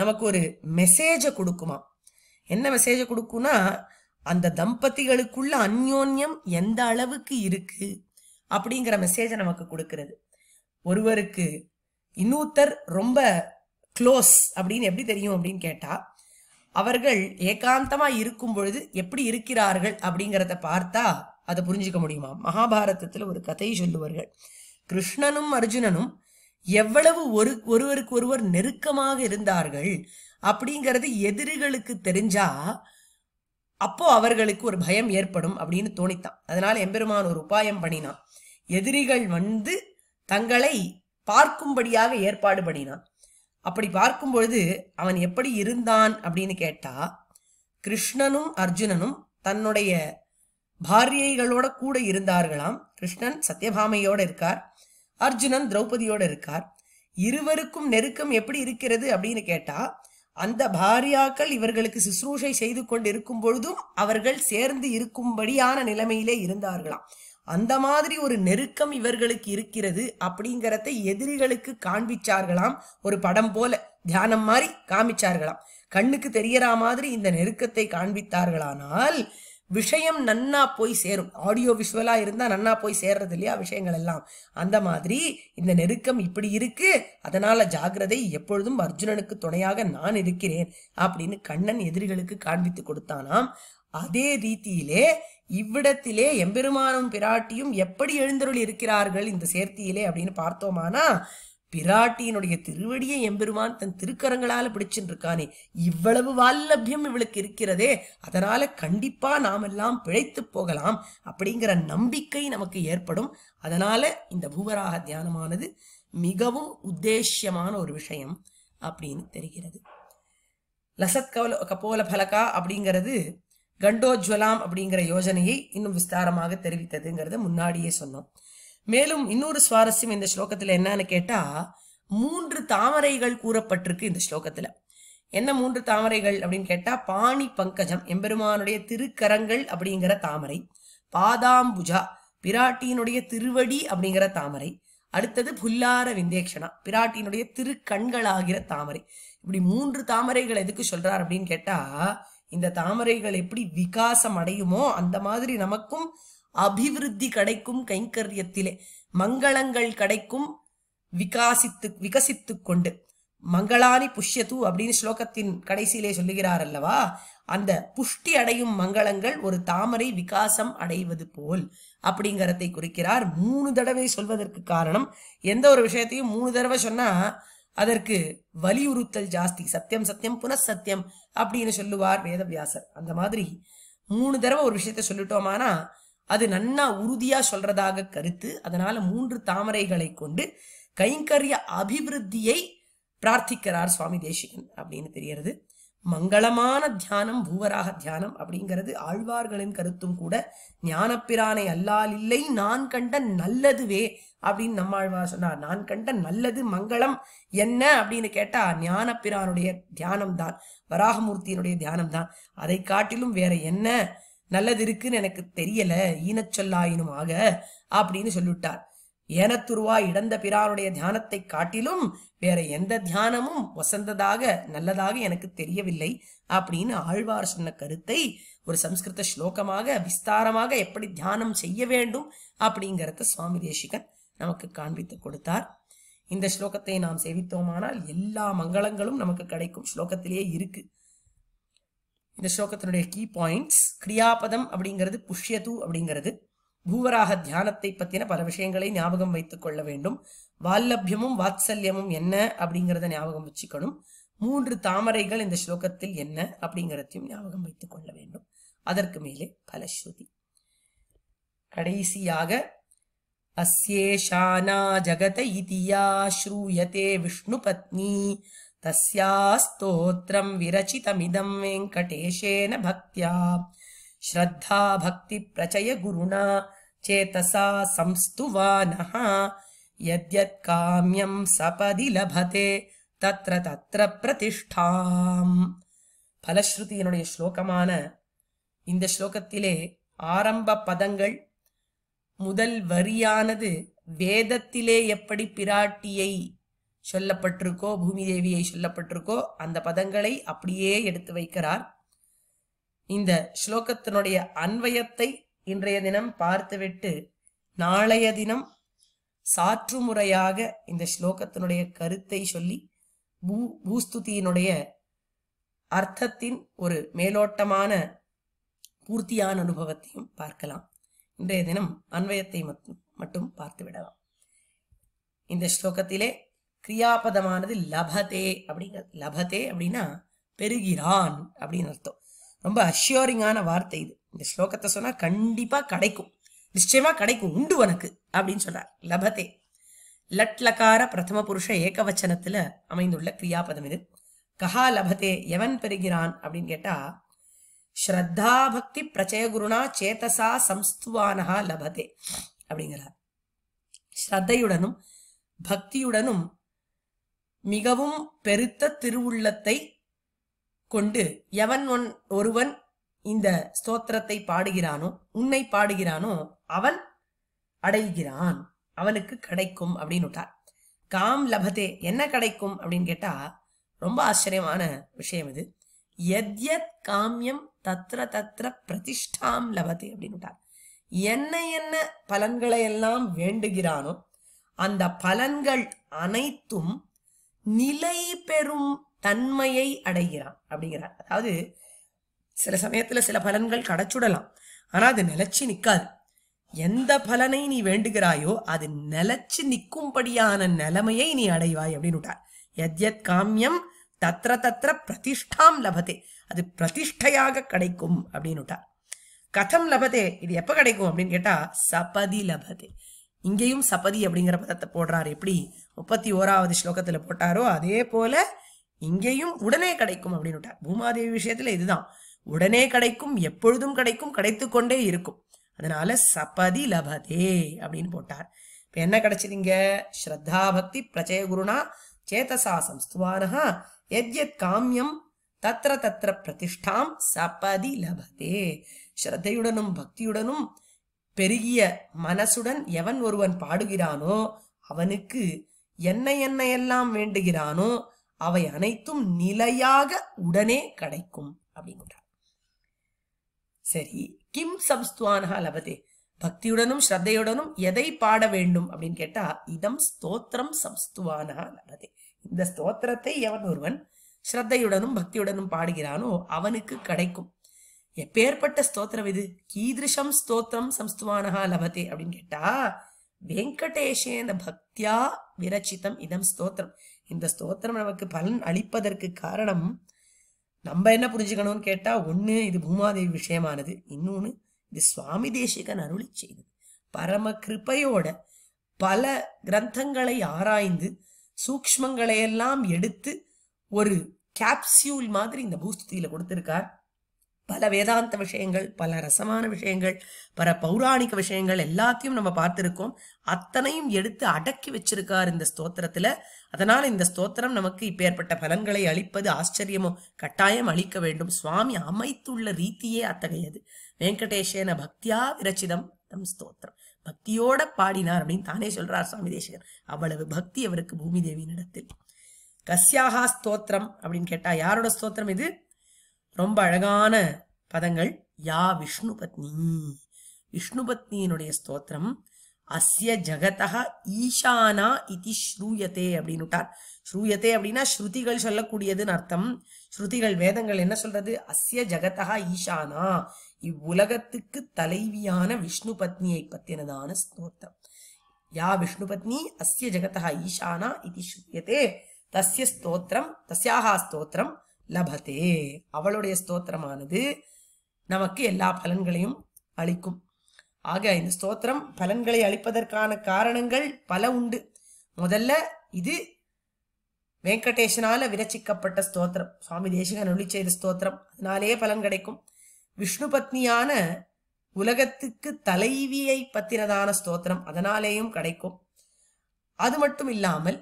நமக்கு ஒரு மெசேஜை கொடுக்குமா என்ன மெசேஜை கொடுக்கும்னா அந்த தம்பதிகளுக்குள்ள அந்யோன்யம் எந்த அளவுக்கு இருக்கு அப்படிங்கிற மெசேஜை நமக்கு கொடுக்கறது ஒருவருக்கு இன்னூத்தர் ரொம்ப க்ளோஸ் அப்படின்னு எப்படி தெரியும் அப்படின்னு கேட்டா அவர்கள் ஏகாந்தமா இருக்கும் பொழுது எப்படி இருக்கிறார்கள் அப்படிங்கிறத பார்த்தா அதை புரிஞ்சுக்க முடியுமா மகாபாரதத்தில் ஒரு கதை சொல்லுவார்கள் கிருஷ்ணனும் அர்ஜுனனும் எவ்வளவு ஒரு ஒருவருக்கு ஒருவர் நெருக்கமாக இருந்தார்கள் அப்படிங்கிறது எதிரிகளுக்கு தெரிஞ்சா அப்போ அவர்களுக்கு ஒரு பயம் ஏற்படும் அப்படின்னு தோணித்தான் அதனால எம்பெருமான் ஒரு உபாயம் பண்ணினான் எதிரிகள் வந்து தங்களை பார்க்கும்படியாக ஏற்பாடு பண்ணினான் அப்படி பார்க்கும் பொழுது அவன் எப்படி இருந்தான் அப்படின்னு கேட்டா கிருஷ்ணனும் அர்ஜுனனும் தன்னுடைய பாரியைகளோட கூட இருந்தார்களாம் கிருஷ்ணன் சத்யபாமையோட இருக்கார் அர்ஜுனன் திரௌபதியோட இருக்கார் இருவருக்கும் நெருக்கம் எப்படி இருக்கிறது அப்படின்னு கேட்டா அந்த பாரியாக்கள் இவர்களுக்கு சுசுரூஷை செய்து கொண்டு இருக்கும் பொழுதும் அவர்கள் சேர்ந்து இருக்கும்படியான நிலைமையிலே இருந்தார்களாம் அந்த மாதிரி ஒரு நெருக்கம் இவர்களுக்கு இருக்கிறது அப்படிங்கிறத எதிரிகளுக்கு காண்பிச்சார்களாம் ஒரு படம் போல தியானம் மாதிரி காமிச்சார்களாம் கண்ணுக்கு தெரியற மாதிரி இந்த நெருக்கத்தை காண்பித்தார்களானால் விஷயம் நன்னா போய் சேரும் ஆடியோ விஷுவலாக இருந்தால் நன்னா போய் சேர்றது இல்லையா விஷயங்கள் எல்லாம் அந்த மாதிரி இந்த நெருக்கம் இப்படி இருக்கு அதனால ஜாகிரதை எப்பொழுதும் அர்ஜுனனுக்கு துணையாக நான் இருக்கிறேன் அப்படின்னு கண்ணன் எதிரிகளுக்கு காண்பித்து கொடுத்தானாம் அதே ரீதியிலே இவ்விடத்திலே எம்பெருமானும் பிராட்டியும் எப்படி எழுந்தருள் இருக்கிறார்கள் இந்த சேர்த்தியிலே அப்படின்னு பார்த்தோமானா பிராட்டியினுடைய திருவடியை எம்பெருமான் தன் திருக்கரங்களால பிடிச்சுட்டு இருக்கானே இவ்வளவு வால்லபியம் இவளுக்கு இருக்கிறதே அதனால கண்டிப்பா நாமெல்லாம் பிழைத்து போகலாம் அப்படிங்கிற நம்பிக்கை நமக்கு ஏற்படும் அதனால இந்த பூவராக தியானமானது மிகவும் உத்தேசியமான ஒரு விஷயம் அப்படின்னு தெரிகிறது லசத் கவல கபோல பலகா அப்படிங்கிறது கண்டோஜ்வலாம் அப்படிங்கிற யோஜனையை இன்னும் விஸ்தாரமாக தெரிவித்ததுங்கிறத முன்னாடியே சொன்னோம் மேலும் இன்னொரு சுவாரஸ்யம் இந்த ஸ்லோகத்தில் என்னன்னு கேட்டா மூன்று தாமரைகள் கூறப்பட்டிருக்கு இந்த ஸ்லோகத்துல என்ன மூன்று தாமரைகள் அப்படின்னு கேட்டா பாணி பங்கஜம் எம்பெருமானுடைய திருக்கரங்கள் அப்படிங்கிற தாமரை பாதாம்புஜா பிராட்டியினுடைய திருவடி அப்படிங்கிற தாமரை அடுத்தது புல்லார விந்தேக்ஷனா பிராட்டியினுடைய திருக்கண்களாகிற தாமரை இப்படி மூன்று தாமரைகள் எதுக்கு சொல்றார் அப்படின்னு கேட்டா இந்த தாமரைகள் எப்படி விகாசம் அடையுமோ அந்த மாதிரி நமக்கும் அபிவிருத்தி கிடைக்கும் கைங்கரியத்திலே மங்களங்கள் கிடைக்கும் விகாசித்து விகசித்து கொண்டு மங்களானி புஷ்யத்து அப்படின்னு ஸ்லோகத்தின் கடைசியிலே சொல்லுகிறார் அல்லவா அந்த புஷ்டி அடையும் மங்களங்கள் ஒரு தாமரை விகாசம் அடைவது போல் அப்படிங்கிறதை குறிக்கிறார் மூணு தடவை சொல்வதற்கு காரணம் எந்த ஒரு விஷயத்தையும் மூணு தடவை சொன்னா அதற்கு வலியுறுத்தல் ஜாஸ்தி சத்தியம் சத்தியம் சத்தியம் அப்படின்னு சொல்லுவார் வேதவியாசர் அந்த மாதிரி மூணு தடவை ஒரு விஷயத்த சொல்லிட்டோமானா அது நன்னா உறுதியா சொல்றதாக கருத்து அதனால மூன்று தாமரைகளை கொண்டு கைங்கரிய அபிவிருத்தியை பிரார்த்திக்கிறார் சுவாமி தேசிகன் அப்படின்னு தெரியறது மங்களமான தியானம் பூவராக தியானம் அப்படிங்கிறது ஆழ்வார்களின் கருத்தும் கூட ஞானப்பிரானை அல்லால் இல்லை நான் கண்ட நல்லதுவே அப்படின்னு நம்ம ஆழ்வார் சொன்னார் நான் கண்ட நல்லது மங்களம் என்ன அப்படின்னு கேட்டா ஞானப்பிரானுடைய தியானம் தான் வராகமூர்த்தியினுடைய தியானம் தான் அதை காட்டிலும் வேற என்ன நல்லது இருக்குன்னு எனக்கு தெரியல சொல்லாயினும் ஆக அப்படின்னு சொல்லிவிட்டார் ஏனத்துருவா இடந்த பிரானுடைய தியானத்தை காட்டிலும் வேற எந்த தியானமும் வசந்ததாக நல்லதாக எனக்கு தெரியவில்லை அப்படின்னு ஆழ்வார் சொன்ன கருத்தை ஒரு சம்ஸ்கிருத ஸ்லோகமாக விஸ்தாரமாக எப்படி தியானம் செய்ய வேண்டும் அப்படிங்கிறத சுவாமி தேசிகன் நமக்கு காண்பித்து கொடுத்தார் இந்த ஸ்லோகத்தை நாம் சேவித்தோமானால் எல்லா மங்களங்களும் நமக்கு கிடைக்கும் ஸ்லோகத்திலேயே இருக்கு இந்த ஸ்லோகத்தினுடைய கீ பாயிண்ட்ஸ் கிரியாபதம் அப்படிங்கிறது புஷ்யது அப்படிங்கிறது பூவராக தியானத்தை பற்றின பல விஷயங்களை ஞாபகம் வைத்துக் கொள்ள வேண்டும் வால்லபியமும் வாத்சல்யமும் என்ன அப்படிங்கிறத ஞாபகம் வச்சுக்கணும் மூன்று தாமரைகள் இந்த ஸ்லோகத்தில் என்ன அப்படிங்கிறதையும் ஞாபகம் வைத்துக் கொள்ள வேண்டும் அதற்கு மேலே பலஸ்ருதி கடைசியாக அஸ்யேஷானா ஜகத இதியா ஸ்ரூயதே விஷ்ணு பத்னி तस्यास्तोत्रम् विरचितमिदम् वेङ्कटेशेन भक्त्या श्रद्धा भक्तिप्रचयगुरुणा चेतसा संस्तुवानः यद्यत्काम्यम् सपदि लभते தத்ர தத்ர பிரதிஷ்டாம் பலஸ்ருதியினுடைய ஸ்லோகமான இந்த ஸ்லோகத்திலே ஆரம்ப பதங்கள் முதல் வரியானது வேதத்திலே எப்படி பிராட்டியை சொல்லப்பட்டிருக்கோ பூமி தேவியை சொல்லப்பட்டிருக்கோ அந்த பதங்களை அப்படியே எடுத்து வைக்கிறார் இந்த ஸ்லோகத்தினுடைய அன்வயத்தை இன்றைய தினம் பார்த்துவிட்டு நாளைய தினம் சாற்று முறையாக இந்த ஸ்லோகத்தினுடைய கருத்தை சொல்லி பூ பூஸ்துதியினுடைய அர்த்தத்தின் ஒரு மேலோட்டமான பூர்த்தியான அனுபவத்தையும் பார்க்கலாம் இன்றைய தினம் அன்வயத்தை மட்டும் பார்த்து விடலாம் இந்த ஸ்லோகத்திலே கிரியாபதமானது லபதே அப்படிங்கிறது லபதே அப்படின்னா பெருகிறான் அப்படின்னு அர்த்தம் ரொம்ப அஷ்யூரிங்கான வார்த்தை இது இந்த ஸ்லோகத்தை சொன்னால் கண்டிப்பாக கிடைக்கும் நிச்சயமாக கிடைக்கும் உண்டு உனக்கு அப்படின்னு சொல்கிறார் லபதே லட்லக்கார பிரதம புருஷ ஏகவச்சனத்தில் அமைந்துள்ள கிரியாபதம் இது கஹா லபதே எவன் பெறுகிறான் அப்படின்னு கேட்டால் ஸ்ரத்தா பக்தி குருணா சேதசா சம்ஸ்துவானஹா லபதே அப்படிங்கிறார் ஸ்ரத்தையுடனும் பக்தியுடனும் மிகவும் பெருத்த திருவுள்ளத்தை கொண்டு எவன் ஒன் ஒருவன் இந்த ஸ்தோத்திரத்தை பாடுகிறானோ உன்னை பாடுகிறானோ அவன் அடைகிறான் அவனுக்கு கிடைக்கும் அப்படின்னு விட்டார் காம் லபதே என்ன கிடைக்கும் அப்படின்னு கேட்டா ரொம்ப ஆச்சரியமான விஷயம் இது எத்யத் காமியம் தத்ர தத்ர பிரதிஷ்டாம் லபதே அப்படின்னு விட்டார் என்ன என்ன பலன்களை எல்லாம் வேண்டுகிறானோ அந்த பலன்கள் அனைத்தும் நிலை பெறும் தன்மையை அடைகிறான் அப்படிங்கிறார் அதாவது சில சமயத்துல சில பலன்கள் கடைச்சுடலாம் ஆனா அது நிலைச்சு நிக்காது எந்த பலனை நீ வேண்டுகிறாயோ அது நிலைச்சு நிற்கும்படியான நிலைமையை நீ அடைவாய் அப்படின்னு எத்யத் காமியம் தத்திர தத்திர பிரதிஷ்டாம் லபதே அது பிரதிஷ்டையாக கிடைக்கும் அப்படின்னுட்டார் கதம் லபதே இது எப்ப கிடைக்கும் அப்படின்னு கேட்டா சபதி லபதே இங்கேயும் சபதி அப்படிங்கிற பதத்தை போடுறாரு எப்படி முப்பத்தி ஓராவது ஸ்லோகத்தில் போட்டாரோ அதே போல இங்கேயும் உடனே கிடைக்கும் அப்படின்னு விட்டார் பூமாதேவி விஷயத்துல இதுதான் உடனே கிடைக்கும் எப்பொழுதும் கிடைக்கும் கிடைத்து கொண்டே இருக்கும் அதனால சபதி லபதே அப்படின்னு போட்டார் இப்போ என்ன கிடைச்சதுங்க ஸ்ரத்தா பக்தி பிரச்சய குருணா சேதசா சம்ஸ்துவானஹா எத் எத் காமியம் தத்திர தத்திர பிரதிஷ்டாம் சபதி லபதே ஸ்ரத்தையுடனும் பக்தியுடனும் பெருகிய மனசுடன் எவன் ஒருவன் பாடுகிறானோ அவனுக்கு என்ன என்ன எல்லாம் வேண்டுகிறானோ அவை அனைத்தும் நிலையாக உடனே கிடைக்கும் அப்படிங்கிறார் சரி கிம் சம்ஸ்துவானஹா லபதே பக்தியுடனும் ஸ்ரத்தையுடனும் எதை பாட வேண்டும் அப்படின்னு கேட்டா இதம் ஸ்தோத்திரம் சம்ஸ்துவானா லபதே இந்த ஸ்தோத்திரத்தை எவன் ஒருவன் ஸ்ரத்தையுடனும் பக்தியுடனும் பாடுகிறானோ அவனுக்கு கிடைக்கும் எப்பேற்பட்ட ஸ்தோத்திரம் இது கீதிருஷம் ஸ்தோத்திரம் சம்ஸ்துவானா லபதே அப்படின்னு கேட்டா வெங்கடேஷேன பக்தியா விரச்சித்தம் இதம் ஸ்தோத்திரம் இந்த ஸ்தோத்திரம் நமக்கு பலன் அளிப்பதற்கு காரணம் நம்ம என்ன புரிஞ்சுக்கணும்னு கேட்டால் ஒன்று இது பூமாதேவி விஷயமானது இன்னொன்று இது சுவாமி தேசிகன் அருளி செய்தது பரம கிருப்பையோட பல கிரந்தங்களை ஆராய்ந்து சூக்மங்களையெல்லாம் எடுத்து ஒரு கேப்சியூல் மாதிரி இந்த பூஸ்தியில் கொடுத்துருக்கார் பல வேதாந்த விஷயங்கள் பல ரசமான விஷயங்கள் பல பௌராணிக விஷயங்கள் எல்லாத்தையும் நம்ம பார்த்துருக்கோம் அத்தனையும் எடுத்து அடக்கி வச்சிருக்கார் இந்த ஸ்தோத்திரத்துல அதனால் இந்த ஸ்தோத்திரம் நமக்கு இப்பேற்பட்ட பலன்களை அளிப்பது ஆச்சரியமோ கட்டாயம் அளிக்க வேண்டும் சுவாமி அமைத்துள்ள ரீதியே அத்தகையது வெங்கடேஷேன பக்தியா விரச்சிதம் தம் ஸ்தோத்திரம் பக்தியோட பாடினார் அப்படின்னு தானே சொல்றார் சுவாமி தேசகர் அவ்வளவு பக்தி அவருக்கு பூமி இடத்தில் கஸ்யாகா ஸ்தோத்திரம் அப்படின்னு கேட்டா யாரோட ஸ்தோத்திரம் இது ரொம்ப அழகான பதங்கள் யா விஷ்ணு பத்னி விஷ்ணு பத்னியினுடைய ஸ்தோத்திரம் அஸ்ய ஜகதா ஈஷானா இது ஸ்ரூயத்தே அப்படின்னுட்டார் ஸ்ரூயத்தே அப்படின்னா ஸ்ருதிகள் சொல்லக்கூடியதுன்னு அர்த்தம் ஸ்ருதிகள் வேதங்கள் என்ன சொல்றது அஸ்ய ஜகதா ஈஷானா இவ்வுலகத்துக்கு தலைவியான விஷ்ணு பத்னியை பத்தினதான ஸ்தோத்திரம் யா விஷ்ணு பத்னி அஸ்ய ஜகதா ஈஷானா இது ஸ்ரூயத்தே தஸ்ய ஸ்தோத்திரம் தஸ்யாக ஸ்தோத்திரம் லபதே அவளுடைய ஸ்தோத்திரமானது நமக்கு எல்லா பலன்களையும் அளிக்கும் ஆக இந்த ஸ்தோத்திரம் பலன்களை அளிப்பதற்கான காரணங்கள் பல உண்டு முதல்ல இது வெங்கடேஷனால விரச்சிக்கப்பட்ட ஸ்தோத்திரம் சுவாமி தேசிகன் அருளி செய்த ஸ்தோத்திரம் அதனாலேயே பலன் கிடைக்கும் விஷ்ணு பத்னியான உலகத்துக்கு தலைவியை பத்தினதான ஸ்தோத்திரம் அதனாலேயும் கிடைக்கும் அது மட்டும் இல்லாமல்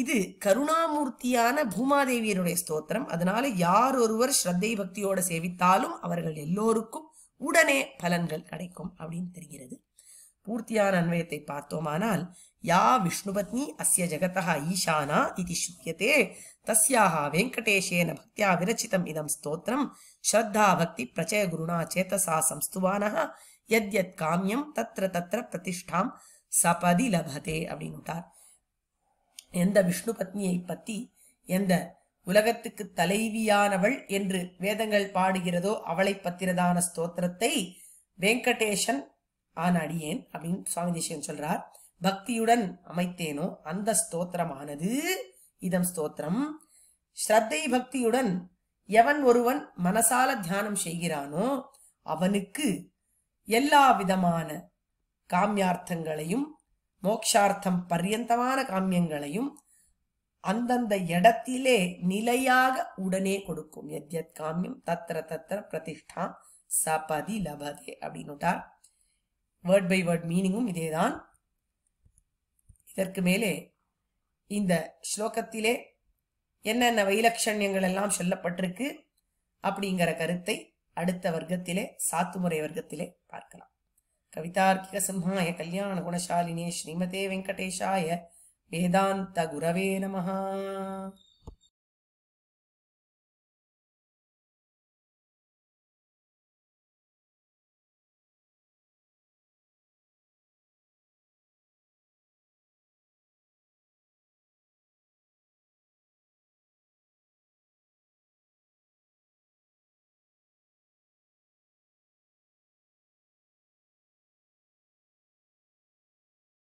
இது கருணாமூர்த்தியான பூமாதேவியனுடைய ஸ்தோத்திரம் அதனால யார் ஒருவர் ஸ்ரத்தை பக்தியோட சேவித்தாலும் அவர்கள் எல்லோருக்கும் உடனே பலன்கள் கிடைக்கும் அப்படின்னு தெரிகிறது பூர்த்தியான அன்வயத்தை பார்த்தோமானால் யா விஷ்ணுபத்னி அஸ்ய ஜகதா ஈசானா இது சுத்தியதே தஸ்யாக வெங்கடேஷேன பக்தியா விரச்சிதம் இதம் ஸ்தோத்திரம் ஸ்ரத்தா பக்தி பிரச்சய குருணா சேத்தசா எத் எத் காமியம் தத்ர தத்ர பிரதிஷ்டாம் சபதி லபதே அப்படின்னு எந்த விஷ்ணு பத்னியை பத்தி எந்த உலகத்துக்கு தலைவியானவள் என்று வேதங்கள் பாடுகிறதோ அவளை பத்திரதான ஸ்தோத்திரத்தை வெங்கடேஷன் ஆன அடியேன் அப்படின்னு சுவாமி தேசியன் சொல்றார் பக்தியுடன் அமைத்தேனோ அந்த ஸ்தோத்திரமானது இதம் ஸ்தோத்திரம் ஸ்ரத்தை பக்தியுடன் எவன் ஒருவன் மனசால தியானம் செய்கிறானோ அவனுக்கு எல்லா விதமான காமியார்த்தங்களையும் மோக்ஷார்த்தம் பர்யந்தமான காமியங்களையும் அந்தந்த இடத்திலே நிலையாக உடனே கொடுக்கும் எத்யத் காமியம் தத்திர தத்திர பிரதிஷ்டா சபதி லபதே அப்படின்னுட்டார் வேர்ட் பை வேர்ட் மீனிங்கும் இதேதான் இதற்கு மேலே இந்த ஸ்லோகத்திலே என்னென்ன வைலட்சண்யங்கள் எல்லாம் சொல்லப்பட்டிருக்கு அப்படிங்கிற கருத்தை அடுத்த வர்க்கத்திலே சாத்துமுறை வர்க்கத்திலே பார்க்கலாம் कवितार्किकसिंहाय कल्याणगुणशालिने श्रीमते वेङ्कटेशाय वेदान्तगुरवे नमः